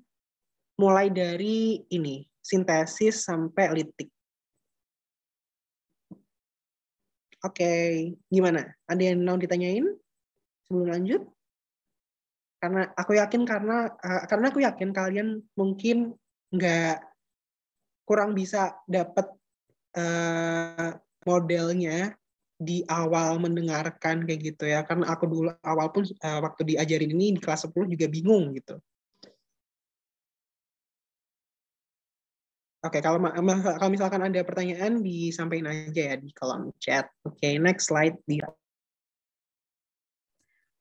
mulai dari ini, sintesis sampai litik Oke, okay. gimana? Ada yang mau ditanyain sebelum lanjut? Karena aku yakin karena uh, karena aku yakin kalian mungkin nggak kurang bisa dapat uh, eh, modelnya di awal mendengarkan kayak gitu ya. Karena aku dulu awal pun uh, waktu diajarin ini di kelas 10 juga bingung gitu. Oke, okay, kalau kalau misalkan ada pertanyaan disampaikan aja ya di kolom chat. Oke, okay, next slide di Oh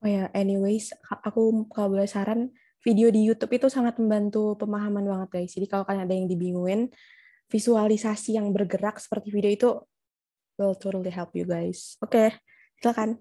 ya, anyways, aku kalau boleh saran video di YouTube itu sangat membantu pemahaman banget guys. Jadi kalau kalian ada yang dibingungin, visualisasi yang bergerak seperti video itu will totally help you guys. Oke, okay, silakan.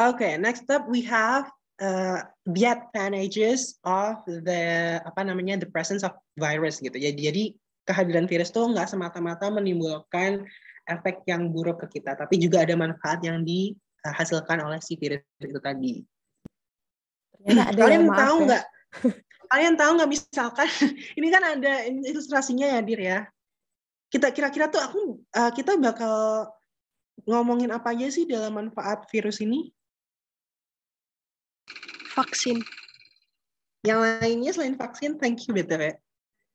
Oke, okay, next up we have uh, eh, the advantages of the apa namanya the presence of virus gitu. ya jadi kehadiran virus tuh nggak semata-mata menimbulkan efek yang buruk ke kita, tapi juga ada manfaat yang dihasilkan oleh si virus itu tadi. ada kalian yang tahu ya. nggak? Ya. kalian tahu nggak misalkan ini kan ada ilustrasinya ya Dir ya. Kita kira-kira tuh aku eh, kita bakal ngomongin apa aja sih dalam manfaat virus ini? vaksin. Yang lainnya selain vaksin, thank you BTW.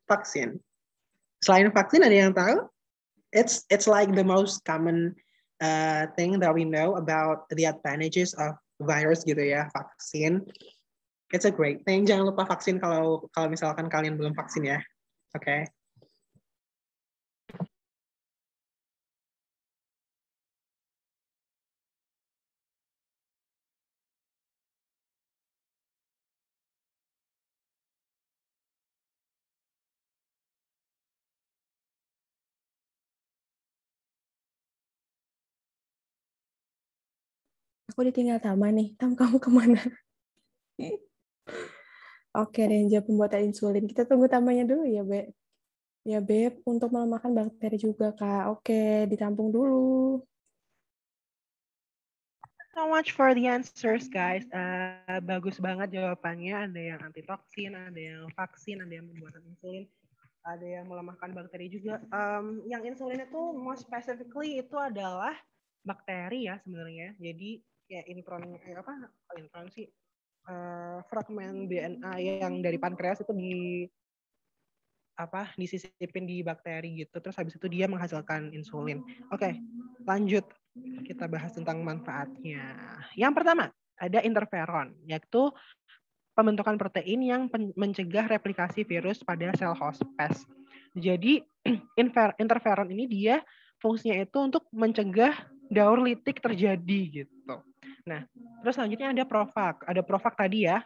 Vaksin. Selain vaksin ada yang tahu? It's it's like the most common uh, thing that we know about the advantages of virus gitu ya, vaksin. It's a great thing. Jangan lupa vaksin kalau kalau misalkan kalian belum vaksin ya. Oke. Okay. aku ditinggal Tama nih. Tam, kamu kemana? Oke, Renja pembuatan insulin. Kita tunggu tamanya dulu ya, Beb. Ya, Beb, untuk melemahkan bakteri juga, Kak. Oke, ditampung dulu. So much for the answers, guys. Uh, bagus banget jawabannya. Ada yang antitoksin, ada yang vaksin, ada yang pembuatan insulin, ada yang melemahkan bakteri juga. Um, yang insulin itu, more specifically, itu adalah bakteri ya sebenarnya. Jadi, ya intron eh, apa oh, intron sih uh, fragmen DNA yang dari pankreas itu di apa disisipin di bakteri gitu terus habis itu dia menghasilkan insulin. Oke, okay, lanjut kita bahas tentang manfaatnya. Yang pertama ada interferon yaitu pembentukan protein yang mencegah replikasi virus pada sel host pest. Jadi interferon ini dia fungsinya itu untuk mencegah daur litik terjadi gitu. Nah, terus selanjutnya ada provak, Ada provak tadi ya.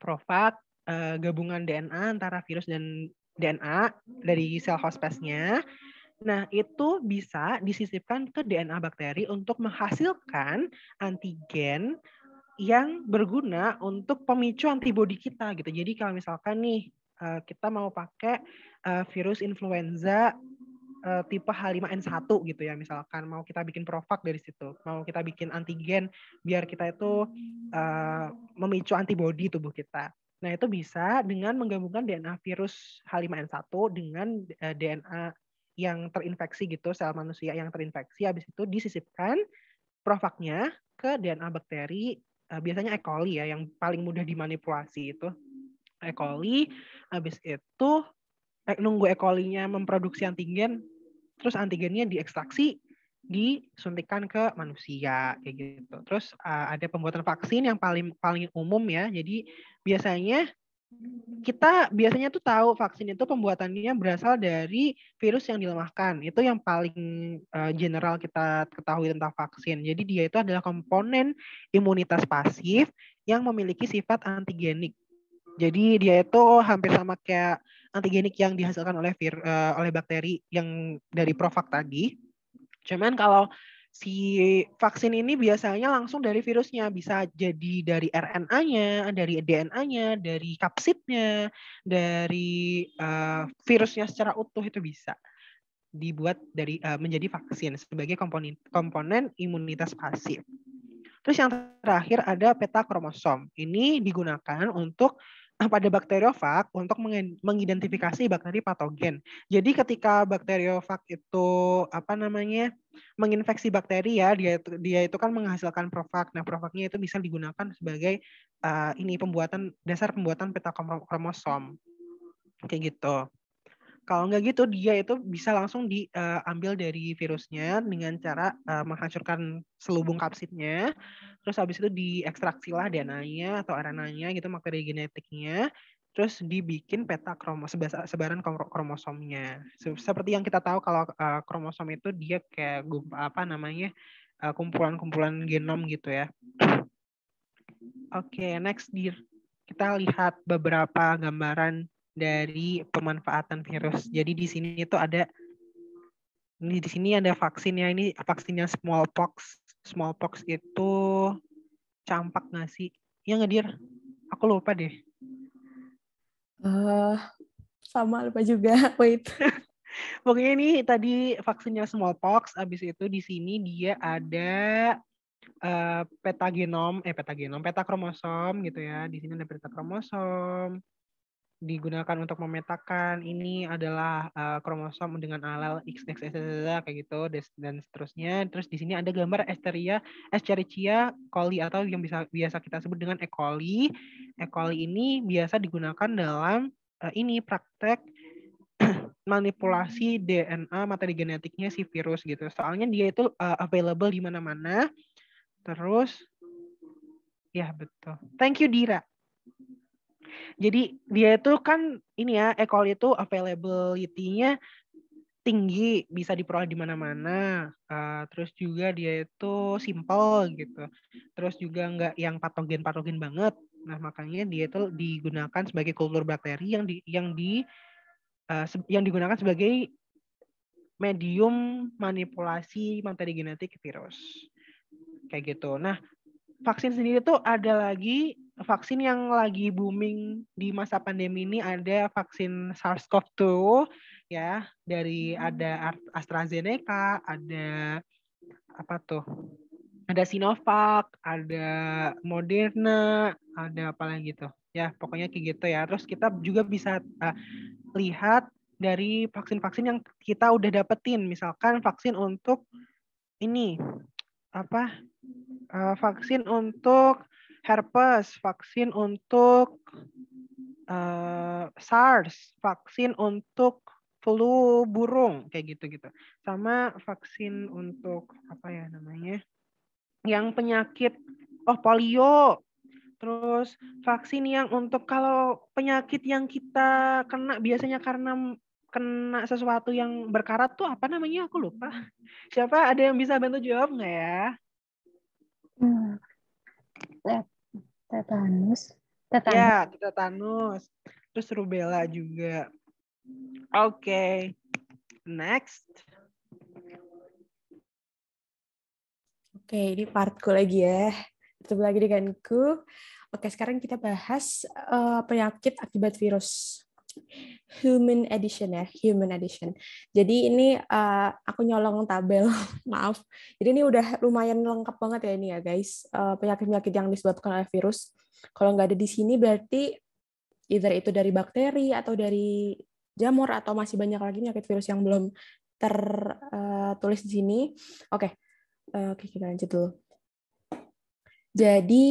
provak uh, eh, gabungan DNA antara virus dan DNA dari sel hospesnya. Nah, itu bisa disisipkan ke DNA bakteri untuk menghasilkan antigen yang berguna untuk pemicu antibodi kita gitu. Jadi kalau misalkan nih eh, kita mau pakai eh, virus influenza uh, tipe H5N1 gitu ya misalkan mau kita bikin provak dari situ mau kita bikin antigen biar kita itu uh, memicu antibodi tubuh kita nah itu bisa dengan menggabungkan DNA virus H5N1 dengan uh, eh, DNA yang terinfeksi gitu sel manusia yang terinfeksi habis itu disisipkan provaknya ke DNA bakteri uh, biasanya E. coli ya yang paling mudah dimanipulasi itu E. coli habis itu nunggu E. coli-nya memproduksi antigen terus antigennya diekstraksi disuntikan ke manusia kayak gitu. Terus uh, ada pembuatan vaksin yang paling paling umum ya. Jadi biasanya kita biasanya tuh tahu vaksin itu pembuatannya berasal dari virus yang dilemahkan. Itu yang paling uh, general kita ketahui tentang vaksin. Jadi dia itu adalah komponen imunitas pasif yang memiliki sifat antigenik. Jadi dia itu hampir sama kayak antigenik yang dihasilkan oleh vir, uh, eh, oleh bakteri yang dari hmm. Provac tadi. Cuman kalau si vaksin ini biasanya langsung dari virusnya bisa jadi dari RNA-nya, dari DNA-nya, dari kapsidnya, dari uh, virusnya secara utuh itu bisa dibuat dari uh, menjadi vaksin sebagai komponen komponen imunitas pasif. Terus yang terakhir ada peta kromosom. Ini digunakan untuk pada bakteriofag untuk mengidentifikasi bakteri patogen. Jadi ketika bakteriofag itu apa namanya menginfeksi bakteri ya, dia itu, dia itu kan menghasilkan profag. Nah, profagnya itu bisa digunakan sebagai uh, ini pembuatan dasar pembuatan peta kromosom. Kayak gitu. Kalau nggak gitu dia itu bisa langsung diambil eh, uh, dari virusnya dengan cara uh, menghancurkan selubung kapsidnya. Terus habis itu diekstraksilah DNA-nya atau RNA-nya gitu materi genetiknya terus dibikin peta kromos sebaran kromosomnya seperti yang kita tahu kalau uh, kromosom itu dia kayak apa namanya kumpulan kumpulan-kumpulan genom gitu ya oke okay, next dir kita lihat beberapa gambaran dari pemanfaatan virus. Jadi di sini itu ada ini di sini ada vaksinnya ini vaksinnya smallpox. Smallpox itu campak nggak sih? Iya nggak dir? Aku lupa deh. Uh, sama lupa juga. Wait. Pokoknya ini tadi vaksinnya smallpox. Abis itu di sini dia ada uh, peta genom, eh peta eh, genom, peta kromosom gitu ya. Di sini ada peta kromosom digunakan untuk memetakan ini adalah uh, kromosom dengan alel X kayak gitu dan seterusnya. Terus di sini ada gambar Escherichia Escherichia coli atau yang bisa biasa kita sebut dengan E. coli. E. coli ini biasa digunakan dalam uh, ini praktek manipulasi DNA materi genetiknya si virus gitu. Soalnya dia itu uh, available di mana-mana. Terus ya betul. Thank you Dira. Jadi dia itu kan ini ya ekol itu availability-nya tinggi bisa diperoleh di mana-mana uh, terus juga dia itu simple gitu terus juga nggak yang patogen patogen banget nah makanya dia itu digunakan sebagai kultur bakteri yang di yang di uh, yang digunakan sebagai medium manipulasi materi genetik virus kayak gitu nah vaksin sendiri tuh ada lagi vaksin yang lagi booming di masa pandemi ini ada vaksin SARS-CoV-2 ya dari hmm. ada AstraZeneca, ada apa tuh? Ada Sinovac, ada Moderna, ada apa lagi tuh? Ya, pokoknya kayak gitu ya. Terus kita juga bisa uh, lihat dari vaksin-vaksin yang kita udah dapetin, misalkan vaksin untuk ini apa? Uh, vaksin untuk herpes, vaksin untuk uh, SARS, vaksin untuk flu burung kayak gitu-gitu. Sama vaksin untuk apa ya namanya? Yang penyakit oh polio. Terus vaksin yang untuk kalau penyakit yang kita kena biasanya karena kena sesuatu yang berkarat tuh apa namanya aku lupa. Siapa ada yang bisa bantu jawab nggak ya? Hmm tetanus tetanus ya tetanus terus rubella juga oke okay. next Oke, okay, ini partku lagi ya. Bertemu lagi denganku. Oke, sekarang kita bahas uh, penyakit akibat virus human edition ya, human edition. Jadi ini uh, aku nyolong tabel, maaf. Jadi ini udah lumayan lengkap banget ya ini ya guys, uh, penyakit-penyakit yang disebabkan oleh virus. Kalau nggak ada di sini berarti either itu dari bakteri atau dari jamur atau masih banyak lagi penyakit virus yang belum tertulis eh, uh, di sini. Oke, okay. uh, oke okay, kita lanjut dulu. Jadi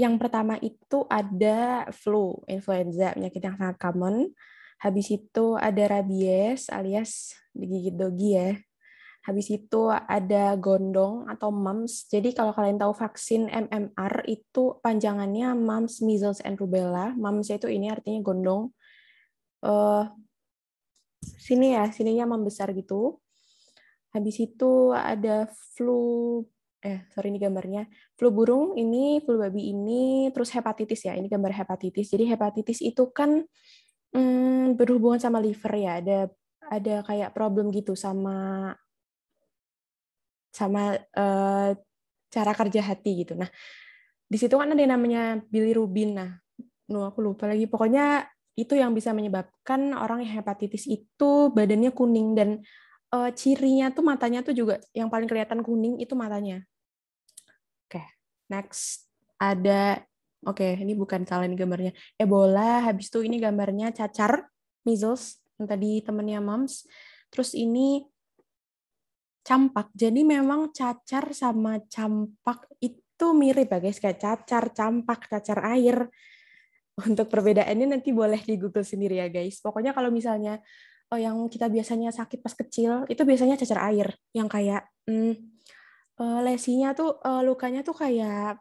yang pertama itu ada flu, influenza, penyakit yang sangat common. Habis itu ada rabies alias digigit dogi ya. Habis itu ada gondong atau mumps. Jadi kalau kalian tahu vaksin MMR itu panjangannya mumps, measles, and rubella. Mumps itu ini artinya gondong. Uh, sini ya, sininya membesar gitu. Habis itu ada flu eh sorry ini gambarnya flu burung ini flu babi ini terus hepatitis ya ini gambar hepatitis jadi hepatitis itu kan hmm, berhubungan sama liver ya ada ada kayak problem gitu sama sama uh, cara kerja hati gitu nah di situ kan ada yang namanya bilirubin nah nu aku lupa lagi pokoknya itu yang bisa menyebabkan orang yang hepatitis itu badannya kuning dan uh, cirinya tuh matanya tuh juga yang paling kelihatan kuning itu matanya. Next ada oke okay, ini bukan kalian gambarnya. Ebola, habis itu ini gambarnya cacar, measles yang tadi temennya mams. Terus ini campak. Jadi memang cacar sama campak itu mirip ya guys kayak cacar, campak, cacar air. Untuk perbedaannya nanti boleh di Google sendiri ya guys. Pokoknya kalau misalnya oh yang kita biasanya sakit pas kecil itu biasanya cacar air yang kayak hmm, uh, lesinya tuh uh, lukanya tuh kayak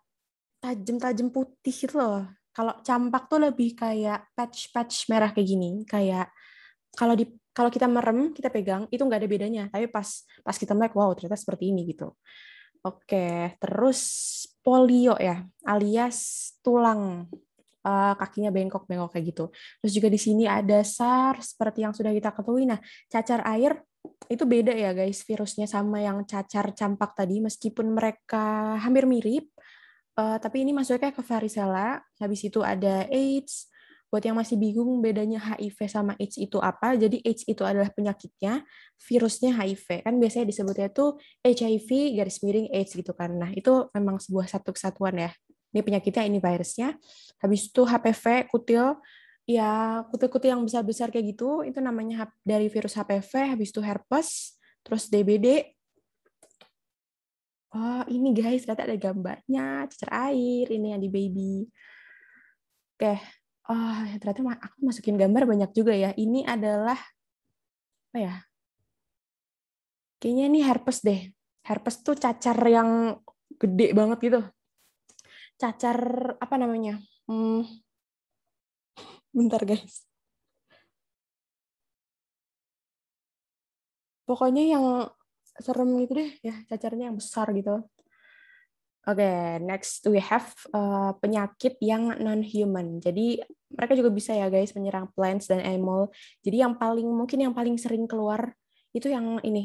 tajem-tajem putih gitu loh. Kalau campak tuh lebih kayak patch-patch merah kayak gini, kayak kalau di kalau kita merem, kita pegang, itu nggak ada bedanya. Tapi pas pas kita melek, wow ternyata seperti ini gitu. Oke, terus polio ya, alias tulang uh, kakinya bengkok-bengkok kayak gitu. Terus juga di sini ada SAR seperti yang sudah kita ketahui. Nah, cacar air itu beda ya guys virusnya sama yang cacar campak tadi meskipun mereka hampir mirip uh, tapi ini masuknya ke varicella habis itu ada AIDS buat yang masih bingung bedanya HIV sama AIDS itu apa jadi AIDS itu adalah penyakitnya virusnya HIV kan biasanya disebutnya itu HIV garis miring AIDS gitu kan nah itu memang sebuah satu kesatuan ya ini penyakitnya ini virusnya habis itu HPV kutil ya kutu-kutu yang besar-besar kayak gitu itu namanya dari virus HPV habis itu herpes terus DBD oh ini guys kata ada gambarnya cecer air ini yang di baby oke okay. oh ternyata aku masukin gambar banyak juga ya ini adalah apa ya kayaknya ini herpes deh herpes tuh cacar yang gede banget gitu cacar apa namanya hmm, Bentar guys. Pokoknya yang serem gitu deh ya cacarnya yang besar gitu. Oke, okay, next we have uh, penyakit yang non-human. Jadi mereka juga bisa ya guys menyerang plants dan animal. Jadi yang paling mungkin yang paling sering keluar itu yang ini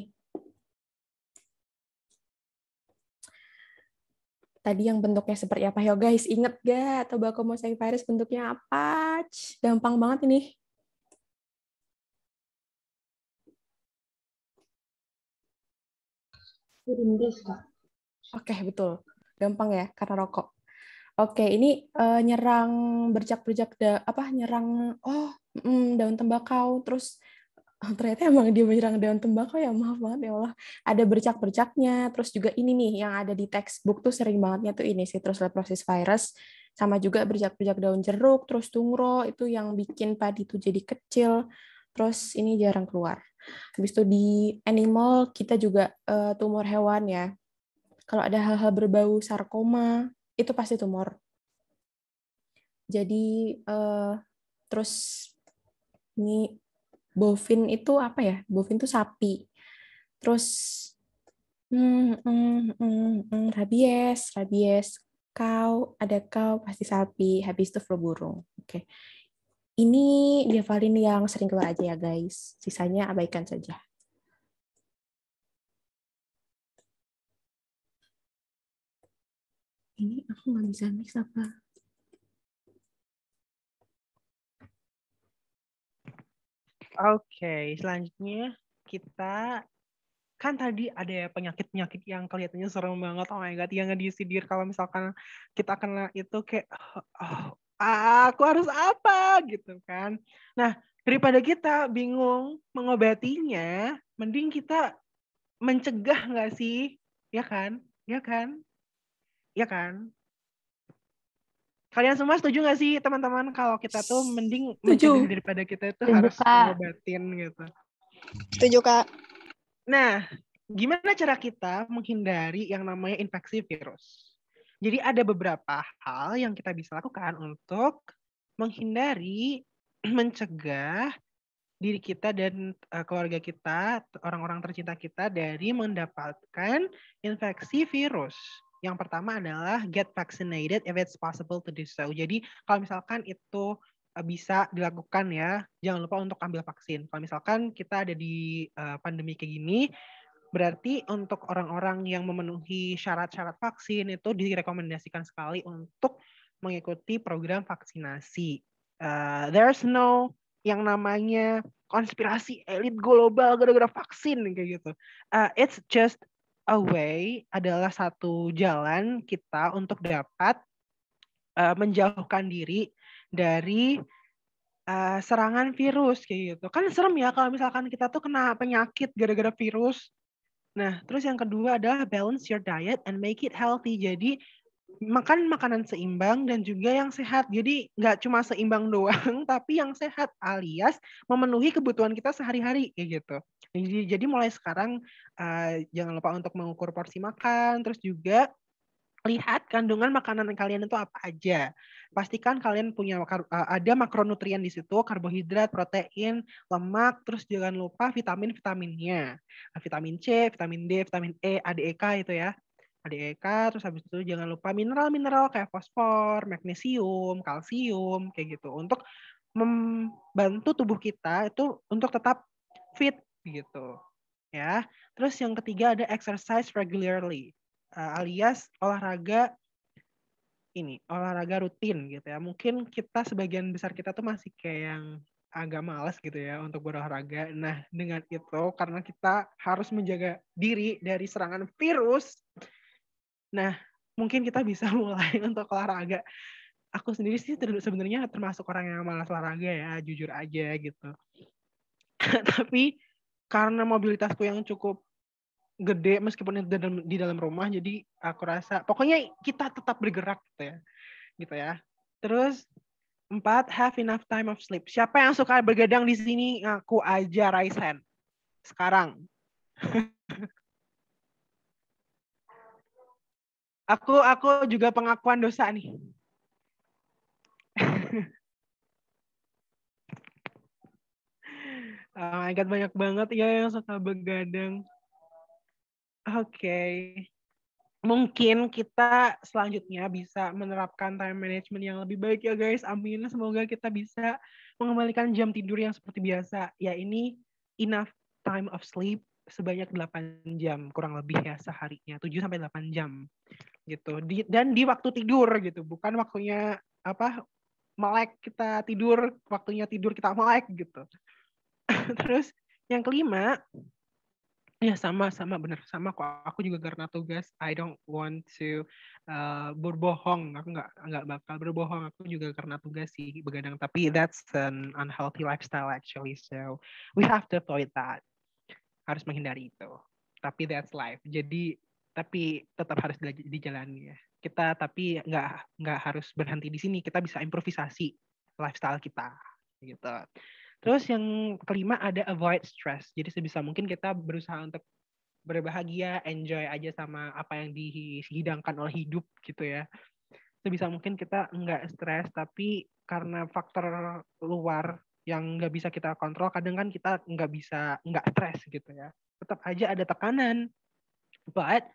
tadi yang bentuknya seperti apa ya guys inget gak tobacco mosaic virus bentuknya apa gampang banget ini Oke, okay, betul. Gampang ya karena rokok. Oke, okay, ini uh, nyerang bercak-bercak apa nyerang oh mm, daun tembakau terus oh, ternyata emang dia menyerang daun tembakau ya maaf banget ya Allah ada bercak-bercaknya terus juga ini nih yang ada di textbook tuh sering bangetnya tuh ini sih citrus leprosis virus sama juga bercak-bercak daun jeruk terus tungro itu yang bikin padi itu jadi kecil terus ini jarang keluar habis itu di animal kita juga uh, tumor hewan ya kalau ada hal-hal berbau sarkoma itu pasti tumor jadi uh, terus ini bovin itu apa ya? Bovin itu sapi. Terus hmm, hmm, hmm, hmm, rabies, rabies, kau, ada kau pasti sapi, habis itu flu burung. Oke. Okay. Ini diavalin yang sering keluar aja ya guys. Sisanya abaikan saja. Ini aku nggak bisa mix apa okay, selanjutnya kita kan tadi ada ya penyakit-penyakit yang kelihatannya serem banget oh my god yang disidir kalau misalkan kita kena itu kayak oh, aku harus apa gitu kan nah daripada kita bingung mengobatinya mending kita mencegah nggak sih ya kan ya kan ya kan Kalian semua setuju gak sih teman-teman kalau kita tuh mending mencegah daripada kita itu harus mengobatin gitu. Setuju Kak. Nah, gimana cara kita menghindari yang namanya infeksi virus? Jadi ada beberapa hal yang kita bisa lakukan untuk menghindari, mencegah diri kita dan uh, keluarga kita, orang-orang tercinta kita dari mendapatkan infeksi virus. Yang pertama adalah get vaccinated if it's possible to do so. Jadi kalau misalkan itu eh, bisa dilakukan ya, jangan lupa untuk ambil vaksin. Kalau misalkan kita ada di uh, pandemi kayak gini, berarti untuk orang-orang yang memenuhi syarat-syarat vaksin itu direkomendasikan sekali untuk mengikuti program vaksinasi. Uh, there's no yang namanya konspirasi elit global gara-gara vaksin kayak gitu. Uh, it's just Away adalah satu jalan kita untuk dapat uh, menjauhkan diri dari uh, serangan virus kayak gitu. Kan serem ya kalau misalkan kita tuh kena penyakit gara-gara virus. Nah, terus yang kedua adalah balance your diet and make it healthy. Jadi makan makanan seimbang dan juga yang sehat. Jadi nggak cuma seimbang doang, tapi yang sehat alias memenuhi kebutuhan kita sehari-hari kayak gitu. Jadi, jadi mulai sekarang uh, jangan lupa untuk mengukur porsi makan, terus juga lihat kandungan makanan kalian itu apa aja. Pastikan kalian punya eh, ada makronutrien di situ, karbohidrat, protein, lemak, terus jangan lupa vitamin-vitaminnya. Vitamin C, vitamin D, vitamin E, ADEK itu ya. ADEK, e terus habis itu jangan lupa mineral-mineral kayak fosfor, magnesium, kalsium, kayak gitu. Untuk membantu tubuh kita itu untuk tetap fit gitu. Ya. Terus yang ketiga ada exercise regularly eh, alias olahraga ini, olahraga rutin gitu ya. Mungkin kita sebagian besar kita tuh masih kayak yang agak malas gitu ya untuk berolahraga. Nah, dengan itu karena kita harus menjaga diri dari serangan virus, Nah, mungkin kita bisa mulai untuk olahraga. Aku sendiri sih sebenarnya termasuk orang yang malas olahraga ya, jujur aja gitu. Tapi karena mobilitasku yang cukup gede meskipun di dalam, di dalam rumah jadi aku rasa pokoknya kita tetap bergerak gitu ya gitu ya terus empat have enough time of sleep siapa yang suka bergadang di sini aku aja raise hand sekarang Aku aku juga pengakuan dosa nih. oh ah, my banyak banget ya yang suka begadang. Oke. Okay. Mungkin kita selanjutnya bisa menerapkan time management yang lebih baik ya guys. Amin. Semoga kita bisa mengembalikan jam tidur yang seperti biasa. Ya ini enough time of sleep sebanyak 8 jam kurang lebih ya seharinya. 7 sampai 8 jam gitu di, dan di waktu tidur gitu bukan waktunya apa melek kita tidur waktunya tidur kita melek gitu terus yang kelima ya sama sama bener sama kok aku juga karena tugas I don't want to uh, berbohong aku nggak nggak bakal berbohong aku juga karena tugas sih begadang tapi that's an unhealthy lifestyle actually so we have to avoid that harus menghindari itu tapi that's life jadi tapi tetap harus dijalani ya. Kita tapi nggak nggak harus berhenti di sini. Kita bisa improvisasi lifestyle kita gitu. Terus yang kelima ada avoid stress. Jadi sebisa mungkin kita berusaha untuk berbahagia, enjoy aja sama apa yang dihidangkan oleh hidup gitu ya. Sebisa mungkin kita nggak stres, tapi karena faktor luar yang nggak bisa kita kontrol, kadang kan kita nggak bisa nggak stres gitu ya. Tetap aja ada tekanan, but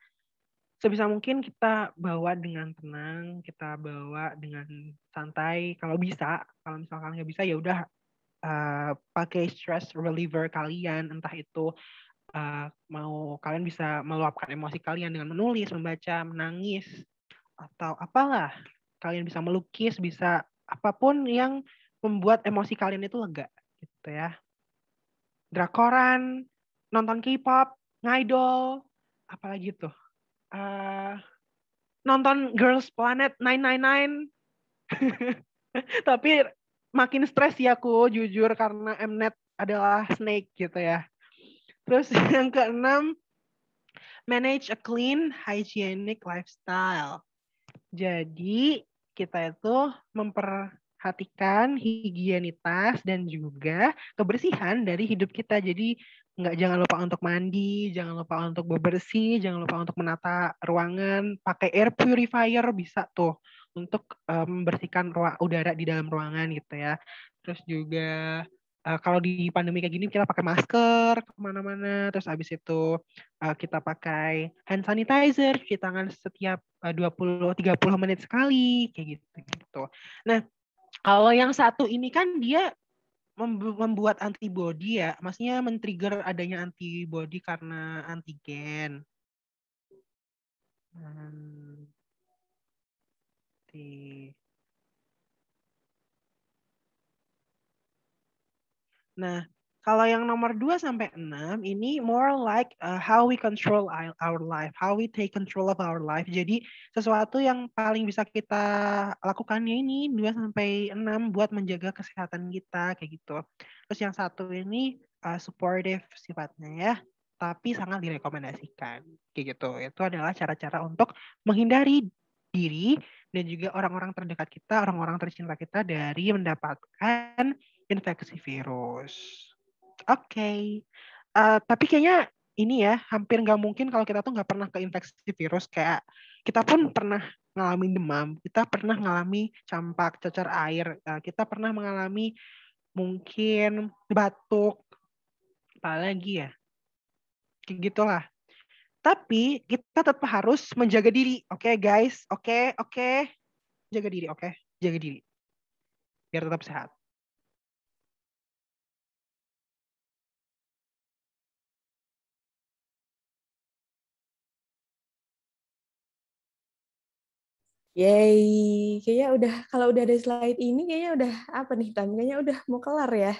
sebisa mungkin kita bawa dengan tenang, kita bawa dengan santai. Kalau bisa, kalau misalkan nggak bisa ya udah uh, pakai stress reliever kalian, entah itu uh, mau kalian bisa meluapkan emosi kalian dengan menulis, membaca, menangis atau apalah. Kalian bisa melukis, bisa apapun yang membuat emosi kalian itu lega gitu ya. Drakoran, nonton K-pop, ngaidol, apalagi tuh Eh, nonton Girls Planet 999 tapi makin stres ya aku jujur karena Mnet adalah snake gitu ya terus yang keenam manage a clean hygienic lifestyle jadi kita itu memperhatikan higienitas dan juga kebersihan dari hidup kita jadi nggak jangan lupa untuk mandi, jangan lupa untuk bebersih, jangan lupa untuk menata ruangan, pakai air purifier bisa tuh untuk membersihkan um, udara di dalam ruangan gitu ya. Terus juga uh, kalau di pandemi kayak gini kita pakai masker kemana-mana, terus habis itu uh, kita pakai hand sanitizer, cuci tangan setiap uh, 20-30 menit sekali kayak gitu gitu. Nah kalau yang satu ini kan dia membuat antibodi ya, maksudnya men-trigger adanya antibodi karena antigen. Anti. Nah, kalau yang nomor dua sampai enam ini more like uh, how we control our life, how we take control of our life. Jadi sesuatu yang paling bisa kita lakukannya ini dua sampai enam buat menjaga kesehatan kita kayak gitu. Terus yang satu ini uh, supportive sifatnya ya, tapi sangat direkomendasikan kayak gitu. Itu adalah cara-cara untuk menghindari diri dan juga orang-orang terdekat kita, orang-orang tercinta kita dari mendapatkan infeksi virus okay. uh, eh, tapi kayaknya ini ya hampir nggak mungkin kalau kita tuh nggak pernah keinfeksi virus kayak kita pun pernah ngalamin demam, kita pernah ngalami campak, cacar air, eh, kita pernah mengalami mungkin batuk, apalagi ya, kayak gitulah. Tapi kita tetap harus menjaga diri, oke okay, guys, oke okay, oke, okay. jaga diri, oke, okay? jaga diri, biar tetap sehat. Yeay, kayaknya udah kalau udah ada slide ini kayaknya udah apa nih Tam? Kayaknya udah mau kelar ya.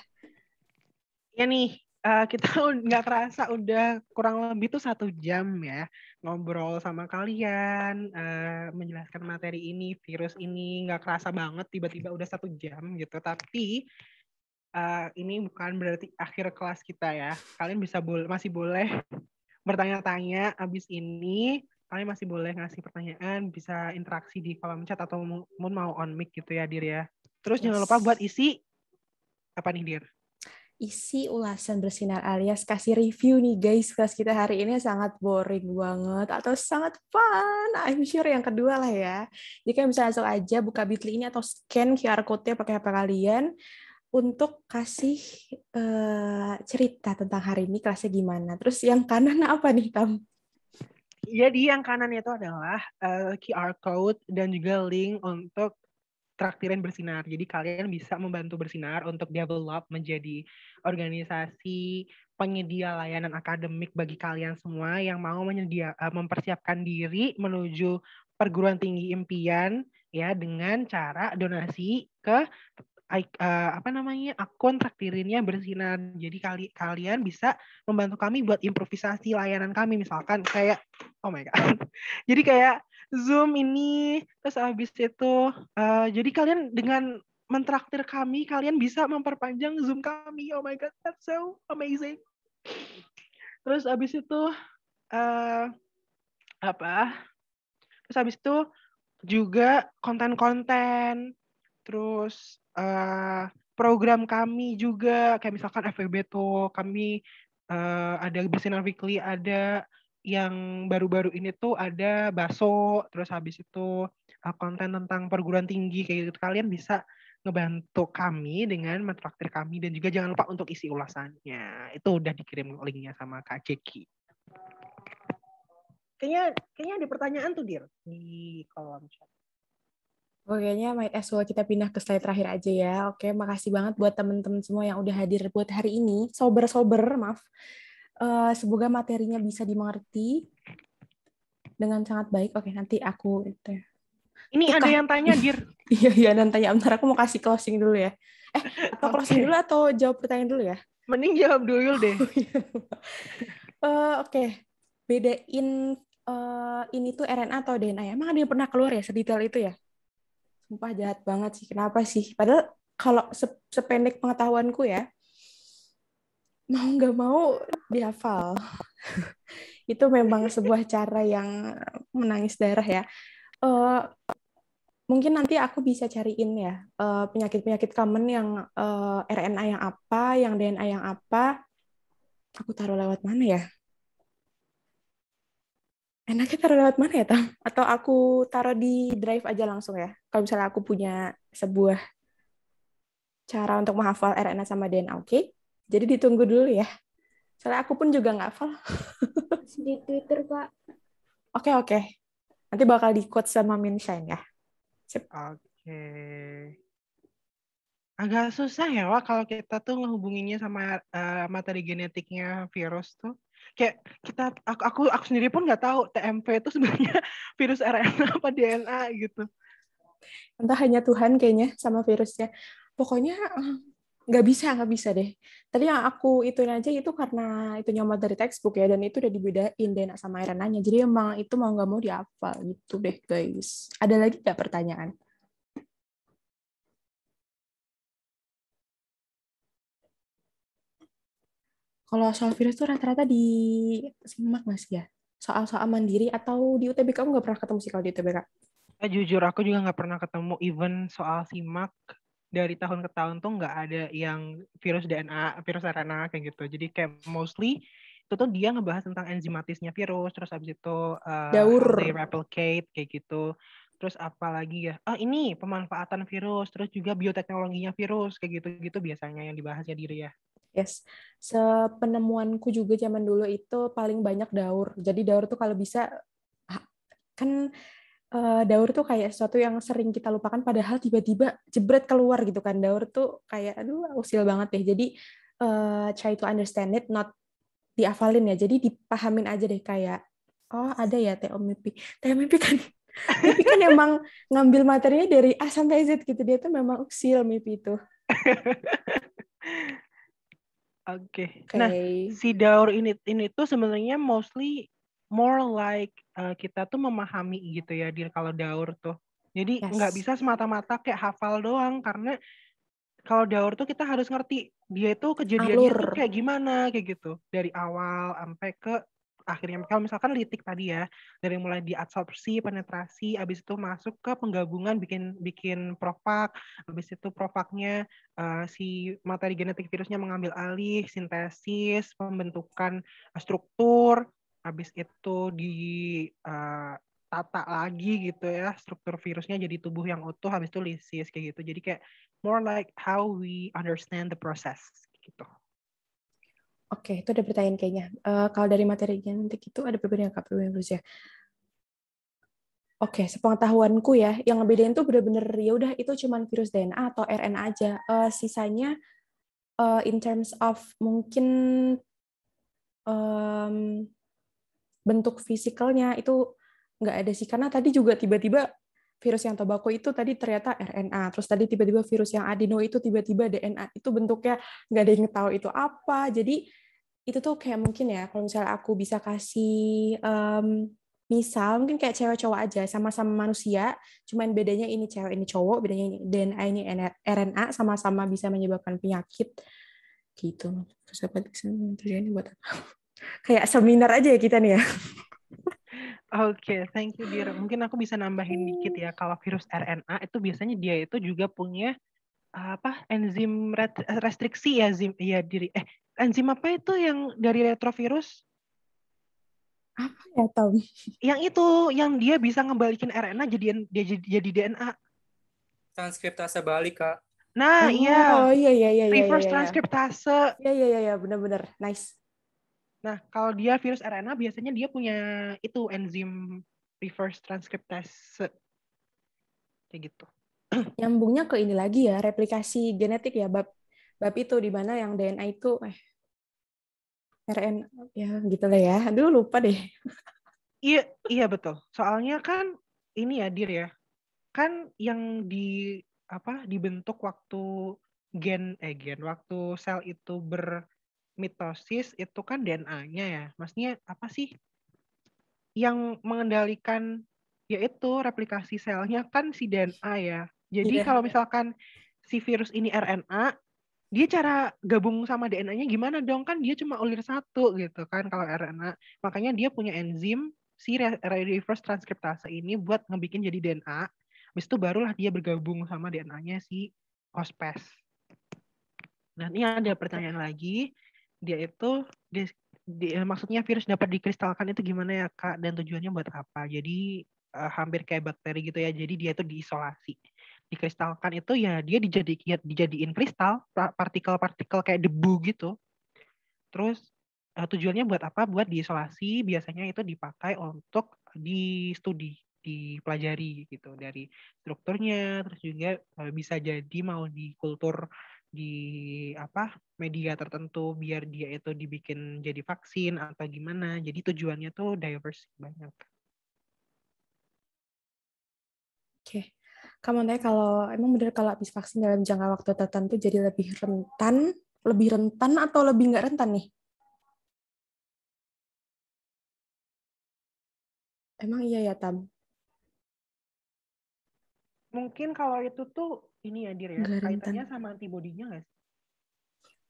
Ya nih, eh, kita nggak kerasa udah kurang lebih tuh satu jam ya ngobrol sama kalian, eh, menjelaskan materi ini, virus ini nggak kerasa banget tiba-tiba udah satu jam gitu. Tapi eh, ini bukan berarti akhir kelas kita ya. Kalian bisa masih boleh bertanya-tanya abis ini kalian masih boleh ngasih pertanyaan, bisa interaksi di kolom chat atau mungkin mau on mic gitu ya, Dir ya. Terus yes. jangan lupa buat isi apa nih, Dir? Isi ulasan bersinar alias kasih review nih guys. Kelas kita hari ini sangat boring banget atau sangat fun. I'm sure yang kedua lah ya. Jadi kalian bisa langsung aja buka Bitly ini atau scan QR code-nya pakai apa kalian untuk kasih uh, cerita tentang hari ini kelasnya gimana. Terus yang kanan apa nih, Tam? jadi ya, yang kanan itu adalah uh, eh, QR code dan juga link untuk traktirin bersinar. Jadi kalian bisa membantu bersinar untuk develop menjadi organisasi penyedia layanan akademik bagi kalian semua yang mau menyedia eh, mempersiapkan diri menuju perguruan tinggi impian ya dengan cara donasi ke uh, apa namanya akun traktirinnya bersinar jadi kali kalian bisa membantu kami buat improvisasi layanan kami misalkan kayak oh my god jadi kayak zoom ini terus habis itu uh, jadi kalian dengan mentraktir kami kalian bisa memperpanjang zoom kami oh my god that's so amazing terus habis itu uh, apa terus habis itu juga konten-konten terus uh, program kami juga kayak misalkan FWB tuh kami uh, ada bersinar weekly ada yang baru-baru ini tuh ada baso terus habis itu uh, konten tentang perguruan tinggi kayak gitu kalian bisa ngebantu kami dengan mentraktir kami dan juga jangan lupa untuk isi ulasannya itu udah dikirim linknya sama Kak Jeki kayaknya kayaknya ada pertanyaan tuh Dir di kolom chat Oke oh, kayaknya might as well kita pindah ke slide terakhir aja ya. Oke, makasih banget buat teman-teman semua yang udah hadir buat hari ini. Sober-sober, maaf. Uh, semoga materinya bisa dimengerti dengan sangat baik. Oke, nanti aku... Ya. Ini Tukang. ada yang tanya, Dir. iya, iya, dan tanya. Bentar, aku mau kasih closing dulu ya. Eh, atau okay. closing dulu atau jawab pertanyaan dulu ya? Mending jawab dulu deh. uh, Oke, okay. bedain uh, ini tuh RNA atau DNA. ya? Emang ada yang pernah keluar ya sedetail itu ya? sumpah jahat banget sih kenapa sih padahal kalau sependek pengetahuanku ya mau nggak mau dihafal itu memang sebuah cara yang menangis darah ya uh, mungkin nanti aku bisa cariin ya eh, penyakit-penyakit uh, common yang uh, eh, RNA yang apa, yang DNA yang apa. Aku taruh lewat mana ya? enaknya taruh lewat mana ya Tam? Atau aku taruh di drive aja langsung ya? Kalau misalnya aku punya sebuah cara untuk menghafal RNA sama DNA, oke? Okay? Jadi ditunggu dulu ya. Soalnya aku pun juga nggak hafal. di Twitter, Pak. Oke, okay, oke. Okay. Nanti bakal di-quote sama Minshine ya. Oke. Okay. Agak susah ya, Wak, kalau kita tuh ngehubunginnya sama uh, materi genetiknya virus tuh kayak kita aku aku, aku sendiri pun nggak tahu TMP itu sebenarnya virus RNA apa DNA gitu entah hanya Tuhan kayaknya sama virusnya pokoknya eh, nggak bisa nggak bisa deh tadi yang aku ituin aja itu karena itu nyomot dari textbook ya dan itu udah dibedain DNA sama RNA-nya jadi emang itu mau nggak mau dihafal gitu deh guys ada lagi nggak pertanyaan Kalau soal virus tuh rata-rata di simak mas ya? Soal-soal mandiri atau di UTBK kamu nggak pernah ketemu sih kalau di UTBK? Nah, eh, jujur aku juga nggak pernah ketemu even soal simak dari tahun ke tahun tuh nggak ada yang virus DNA, virus RNA kayak gitu. Jadi kayak mostly itu tuh dia ngebahas tentang enzimatisnya virus, terus abis itu uh, Daur. they replicate kayak gitu. Terus apa lagi ya? Oh ini pemanfaatan virus, terus juga bioteknologinya virus kayak gitu-gitu biasanya yang dibahasnya diri ya. Yes. Sepenemuanku juga zaman dulu itu paling banyak daur. Jadi daur tuh kalau bisa kan eh, daur tuh kayak sesuatu yang sering kita lupakan padahal tiba-tiba jebret keluar gitu kan. Daur tuh kayak aduh usil banget deh. Jadi uh, try to understand it not diafalin ya. Jadi dipahamin aja deh kayak oh ada ya TOMP. TOMP kan tapi kan emang ngambil materinya dari A sampai Z gitu dia tuh memang usil MIPI itu Oke. Okay. Nah, si daur ini ini tuh sebenarnya mostly more like uh, kita tuh memahami gitu ya dia kalau daur tuh. Jadi nggak yes. bisa semata-mata kayak hafal doang karena kalau daur tuh kita harus ngerti dia itu kejadiannya Alur. tuh kayak gimana kayak gitu dari awal sampai ke akhirnya kalau misalkan litik tadi ya dari mulai diabsorpsi penetrasi habis itu masuk ke penggabungan bikin bikin profak habis itu profaknya uh, eh, si materi genetik virusnya mengambil alih sintesis pembentukan struktur habis itu di uh, tata lagi gitu ya struktur virusnya jadi tubuh yang utuh habis itu lisis kayak gitu jadi kayak more like how we understand the process gitu Oke, itu ada pertanyaan kayaknya. Uh, kalau dari materi nanti itu ada perbedaan KPU yang ya. Oke, sepengetahuanku ya, yang ngebedain itu bener-bener ya udah itu cuman virus DNA atau RNA aja. Uh, sisanya uh, in terms of mungkin um, bentuk fisikalnya itu nggak ada sih karena tadi juga tiba-tiba virus yang tobacco itu tadi ternyata RNA terus tadi tiba-tiba virus yang adeno itu tiba-tiba DNA itu bentuknya nggak ada yang tahu itu apa jadi itu tuh kayak mungkin ya kalau misalnya aku bisa kasih um, misal mungkin kayak cewek cowok aja sama-sama manusia cuman bedanya ini cewek ini cowok bedanya ini DNA ini RNA sama-sama bisa menyebabkan penyakit gitu terus apa buat kayak seminar aja ya kita nih ya Oke, okay, thank you dear. Mungkin aku bisa nambahin dikit ya kalau virus RNA itu biasanya dia itu juga punya apa enzim restriksi ya zim ya diri eh enzim apa itu yang dari retrovirus? Apa ya Tom? Yang itu, yang dia bisa ngebalikin RNA jadi jadi, jadi DNA. Transkriptase balik, Kak. Nah, oh, iya. Oh, iya iya iya, iya Reverse iya, iya. transkriptase. Iya iya iya, iya benar-benar. Nice. Nah, kalau dia virus RNA biasanya dia punya itu enzim reverse transkriptase. Kayak gitu. Nyambungnya ke ini lagi ya, replikasi genetik ya, Bab bab itu di mana yang DNA itu eh RNA ya gitu lah ya. Aduh lupa deh. Iya iya betul. Soalnya kan ini ya Dir ya. Kan yang di apa dibentuk waktu gen eh gen waktu sel itu bermitosis itu kan DNA-nya ya. Maksudnya apa sih yang mengendalikan yaitu replikasi selnya kan si DNA ya. Jadi yeah. kalau misalkan si virus ini RNA, dia cara gabung sama DNA-nya gimana dong kan dia cuma ulir satu gitu kan kalau RNA makanya dia punya enzim si reverse transcriptase ini buat ngebikin jadi DNA habis itu barulah dia bergabung sama DNA-nya si hospes nah ini ada pertanyaan lagi dia itu dia dia, maksudnya virus dapat dikristalkan itu gimana ya kak dan tujuannya buat apa jadi eh, hampir kayak bakteri gitu ya jadi dia itu diisolasi dikristalkan itu ya dia dijadikan ya dijadiin kristal partikel-partikel kayak debu gitu terus uh, tujuannya buat apa buat diisolasi biasanya itu dipakai untuk di studi dipelajari gitu dari strukturnya terus juga uh, bisa jadi mau di kultur di apa media tertentu biar dia itu dibikin jadi vaksin atau gimana jadi tujuannya tuh diverse banyak kamu tanya kalau emang bener kalau habis vaksin dalam jangka waktu tertentu jadi lebih rentan, lebih rentan atau lebih nggak rentan nih? Emang iya ya Tam? Mungkin kalau itu tuh ini ya Dir ya, kaitannya sama antibodinya nggak sih?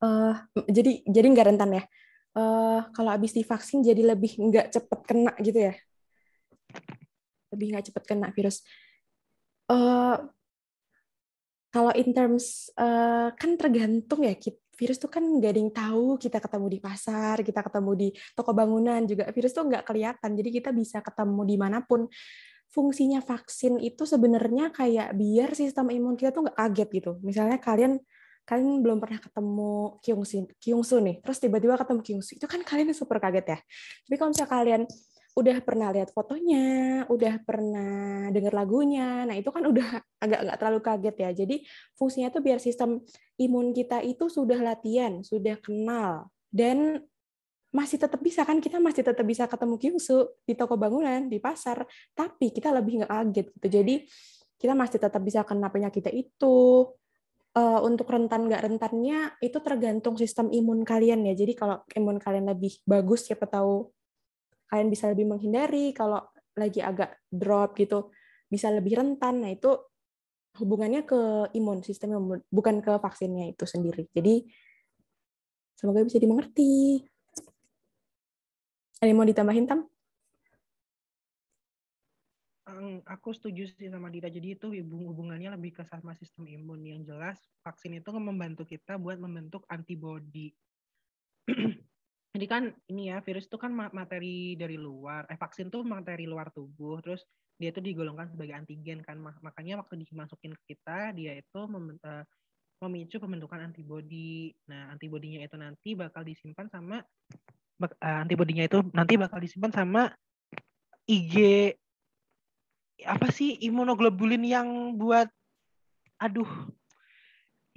Uh, jadi jadi nggak rentan ya? Uh, kalau habis divaksin jadi lebih nggak cepet kena gitu ya? Lebih nggak cepet kena virus. Eh, kalau in terms uh, kan tergantung ya kita, virus tuh kan gak ada yang tahu kita ketemu di pasar kita ketemu di toko bangunan juga virus tuh nggak kelihatan jadi kita bisa ketemu dimanapun fungsinya vaksin itu sebenarnya kayak biar sistem imun kita tuh nggak kaget gitu misalnya kalian kalian belum pernah ketemu Kyung Kyungsu nih, terus tiba-tiba ketemu Kyungsu, itu kan kalian super kaget ya. Tapi kalau misalnya kalian udah pernah lihat fotonya, udah pernah dengar lagunya. Nah, itu kan udah agak nggak terlalu kaget ya. Jadi fungsinya tuh biar sistem imun kita itu sudah latihan, sudah kenal dan masih tetap bisa kan kita masih tetap bisa ketemu Kyungsu di toko bangunan, di pasar, tapi kita lebih nggak kaget gitu. Jadi kita masih tetap bisa kena penyakit itu, uh, untuk rentan nggak rentannya itu tergantung sistem imun kalian ya. Jadi kalau imun kalian lebih bagus, siapa tahu kalian bisa lebih menghindari kalau lagi agak drop gitu bisa lebih rentan nah itu hubungannya ke imun sistemnya bukan ke vaksinnya itu sendiri jadi semoga bisa dimengerti ada yang mau ditambahin tam aku setuju sih sama Dita. Jadi itu hubungannya lebih ke sama sistem imun yang jelas. Vaksin itu membantu kita buat membentuk antibody. jadi kan ini ya virus itu kan materi dari luar eh vaksin tuh materi luar tubuh terus dia itu digolongkan sebagai antigen kan makanya waktu dimasukin ke kita dia itu mem eh, memicu pembentukan antibodi nah antibodinya itu nanti bakal disimpan sama eh, antibodinya itu nanti bakal disimpan sama IG apa sih imunoglobulin yang buat aduh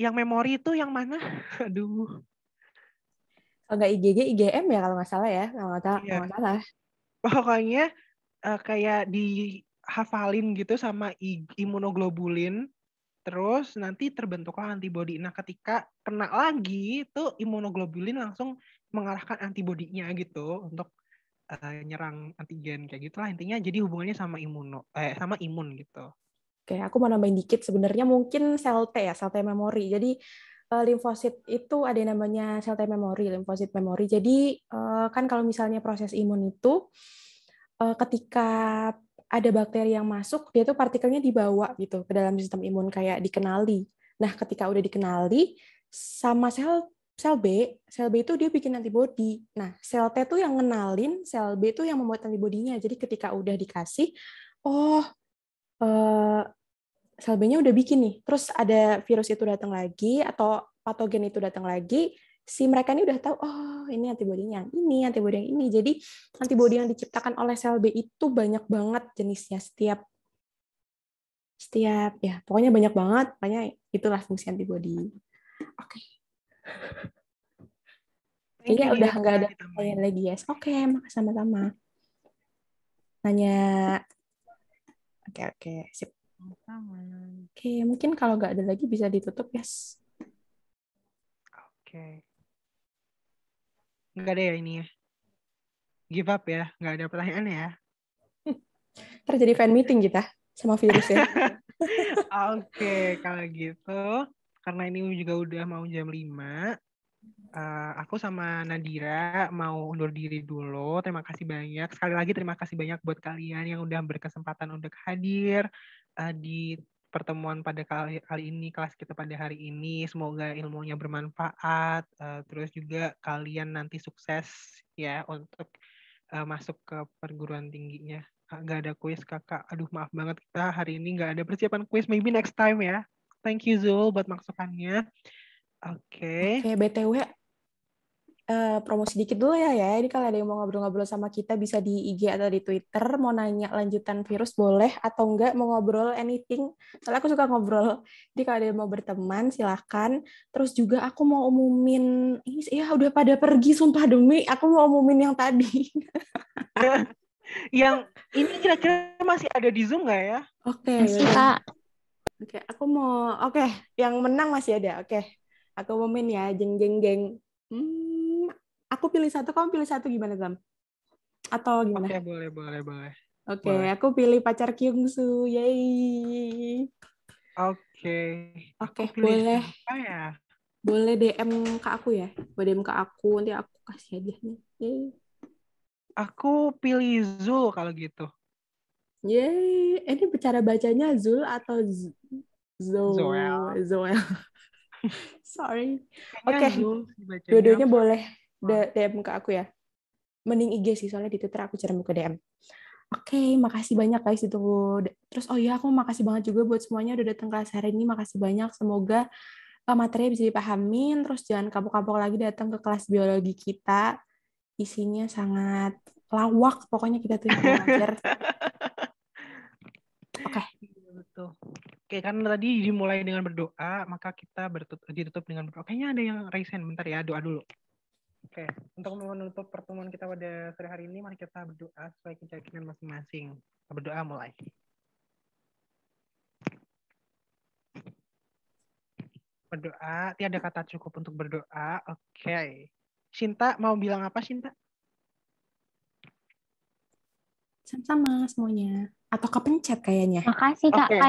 yang memori itu yang mana aduh Enggak nggak IGG IGM ya kalau nggak salah ya kalau nggak salah, iya. salah pokoknya uh, kayak dihafalin gitu sama imunoglobulin terus nanti terbentuklah antibodi nah ketika kena lagi itu imunoglobulin langsung mengarahkan antibodinya gitu untuk uh, nyerang antigen kayak gitulah intinya jadi hubungannya sama imuno eh sama imun gitu Oke, aku mau nambahin dikit. Sebenarnya mungkin sel T ya, sel T memori. Jadi Eh, limfosit itu ada yang namanya sel T memori, limfosit memori. Jadi eh, kan kalau misalnya proses imun itu eh, ketika ada bakteri yang masuk, dia tuh partikelnya dibawa gitu ke dalam sistem imun kayak dikenali. Nah, ketika udah dikenali sama sel sel B, sel B itu dia bikin antibodi. Nah, sel T tuh yang ngenalin, sel B tuh yang membuat antibodinya. Jadi ketika udah dikasih, oh sel B-nya udah bikin nih, terus ada virus itu datang lagi atau patogen itu datang lagi, si mereka ini udah tahu oh ini antibodi yang ini, antibodi yang ini. Jadi antibodi yang diciptakan oleh sel B itu banyak banget jenisnya setiap setiap ya pokoknya banyak banget, makanya itulah fungsi antibodi. Oke. Okay. udah ya, nggak ada gitu, pertanyaan lagi ya. Yes. Oke, okay, makasih sama-sama. Nanya. Oke, okay, oke, okay. sip. Sama-sama. Oke, mungkin kalau nggak ada lagi bisa ditutup, yes. Oke. Nggak ada ya ini ya? Give up ya? Nggak ada pertanyaan ya? Terjadi fan meeting kita sama virus ya. Oke, kalau gitu. Karena ini juga udah mau jam 5. Uh, eh, aku sama Nadira mau undur diri dulu. Terima kasih banyak. Sekali lagi terima kasih banyak buat kalian yang udah berkesempatan untuk hadir uh, di pertemuan pada kali, kali ini kelas kita pada hari ini semoga ilmunya bermanfaat uh, terus juga kalian nanti sukses ya untuk uh, masuk ke perguruan tingginya ah, nggak ada kuis kakak aduh maaf banget kita hari ini nggak ada persiapan kuis maybe next time ya thank you Zul buat masukannya oke okay. oke okay, btw Eh, promosi dikit dulu ya ya. ini kalau ada yang mau ngobrol-ngobrol sama kita bisa di IG atau di Twitter, mau nanya lanjutan virus boleh atau enggak, mau ngobrol anything. Soalnya aku suka ngobrol. Jadi kalau ada yang mau berteman silahkan. Terus juga aku mau umumin ini ya udah pada pergi sumpah demi aku mau umumin yang tadi. yang ini kira-kira masih ada di Zoom nggak ya? Oke. Okay, Oke, okay, aku mau oke, okay, yang menang masih ada. Oke. Okay. Aku umumin ya, jeng jeng jeng. Hmm, aku pilih satu, kamu pilih satu gimana Gam? Atau gimana? Oke, okay, boleh, boleh, boleh. Oke, okay, aku pilih pacar Kyungsu, yay. Oke. Okay. Oke, boleh. Apa ya? Boleh DM ke aku ya? Boleh DM ke aku, nanti aku kasih hadiahnya. Yay. Aku pilih Zul kalau gitu. Yay. ini cara bacanya Zul atau Z Zoel? Zoel. Zoel. Sorry. Oke, okay. dua-duanya boleh DM ke aku ya. Mending IG sih, soalnya di Twitter aku jarang buka DM. Oke, okay, makasih banyak guys itu. Terus oh iya aku makasih banget juga buat semuanya udah datang kelas hari ini. Makasih banyak. Semoga eh, materi bisa dipahami. Terus jangan kapok-kapok lagi datang ke kelas biologi kita. Isinya sangat lawak. Pokoknya kita tuh belajar. Oke. Okay. Iya, Oke, karena tadi dimulai dengan berdoa, maka kita bertutup, ditutup dengan berdoa. Kayaknya ada yang raise hand. Bentar ya, doa dulu. Oke, untuk menutup pertemuan kita pada sore hari ini, mari kita berdoa sesuai keyakinan masing-masing. berdoa mulai. Berdoa, tiada kata cukup untuk berdoa. Oke. Sinta, mau bilang apa Sinta? Sama-sama semuanya. Atau kepencet kayaknya. Makasih, Kak. Okay.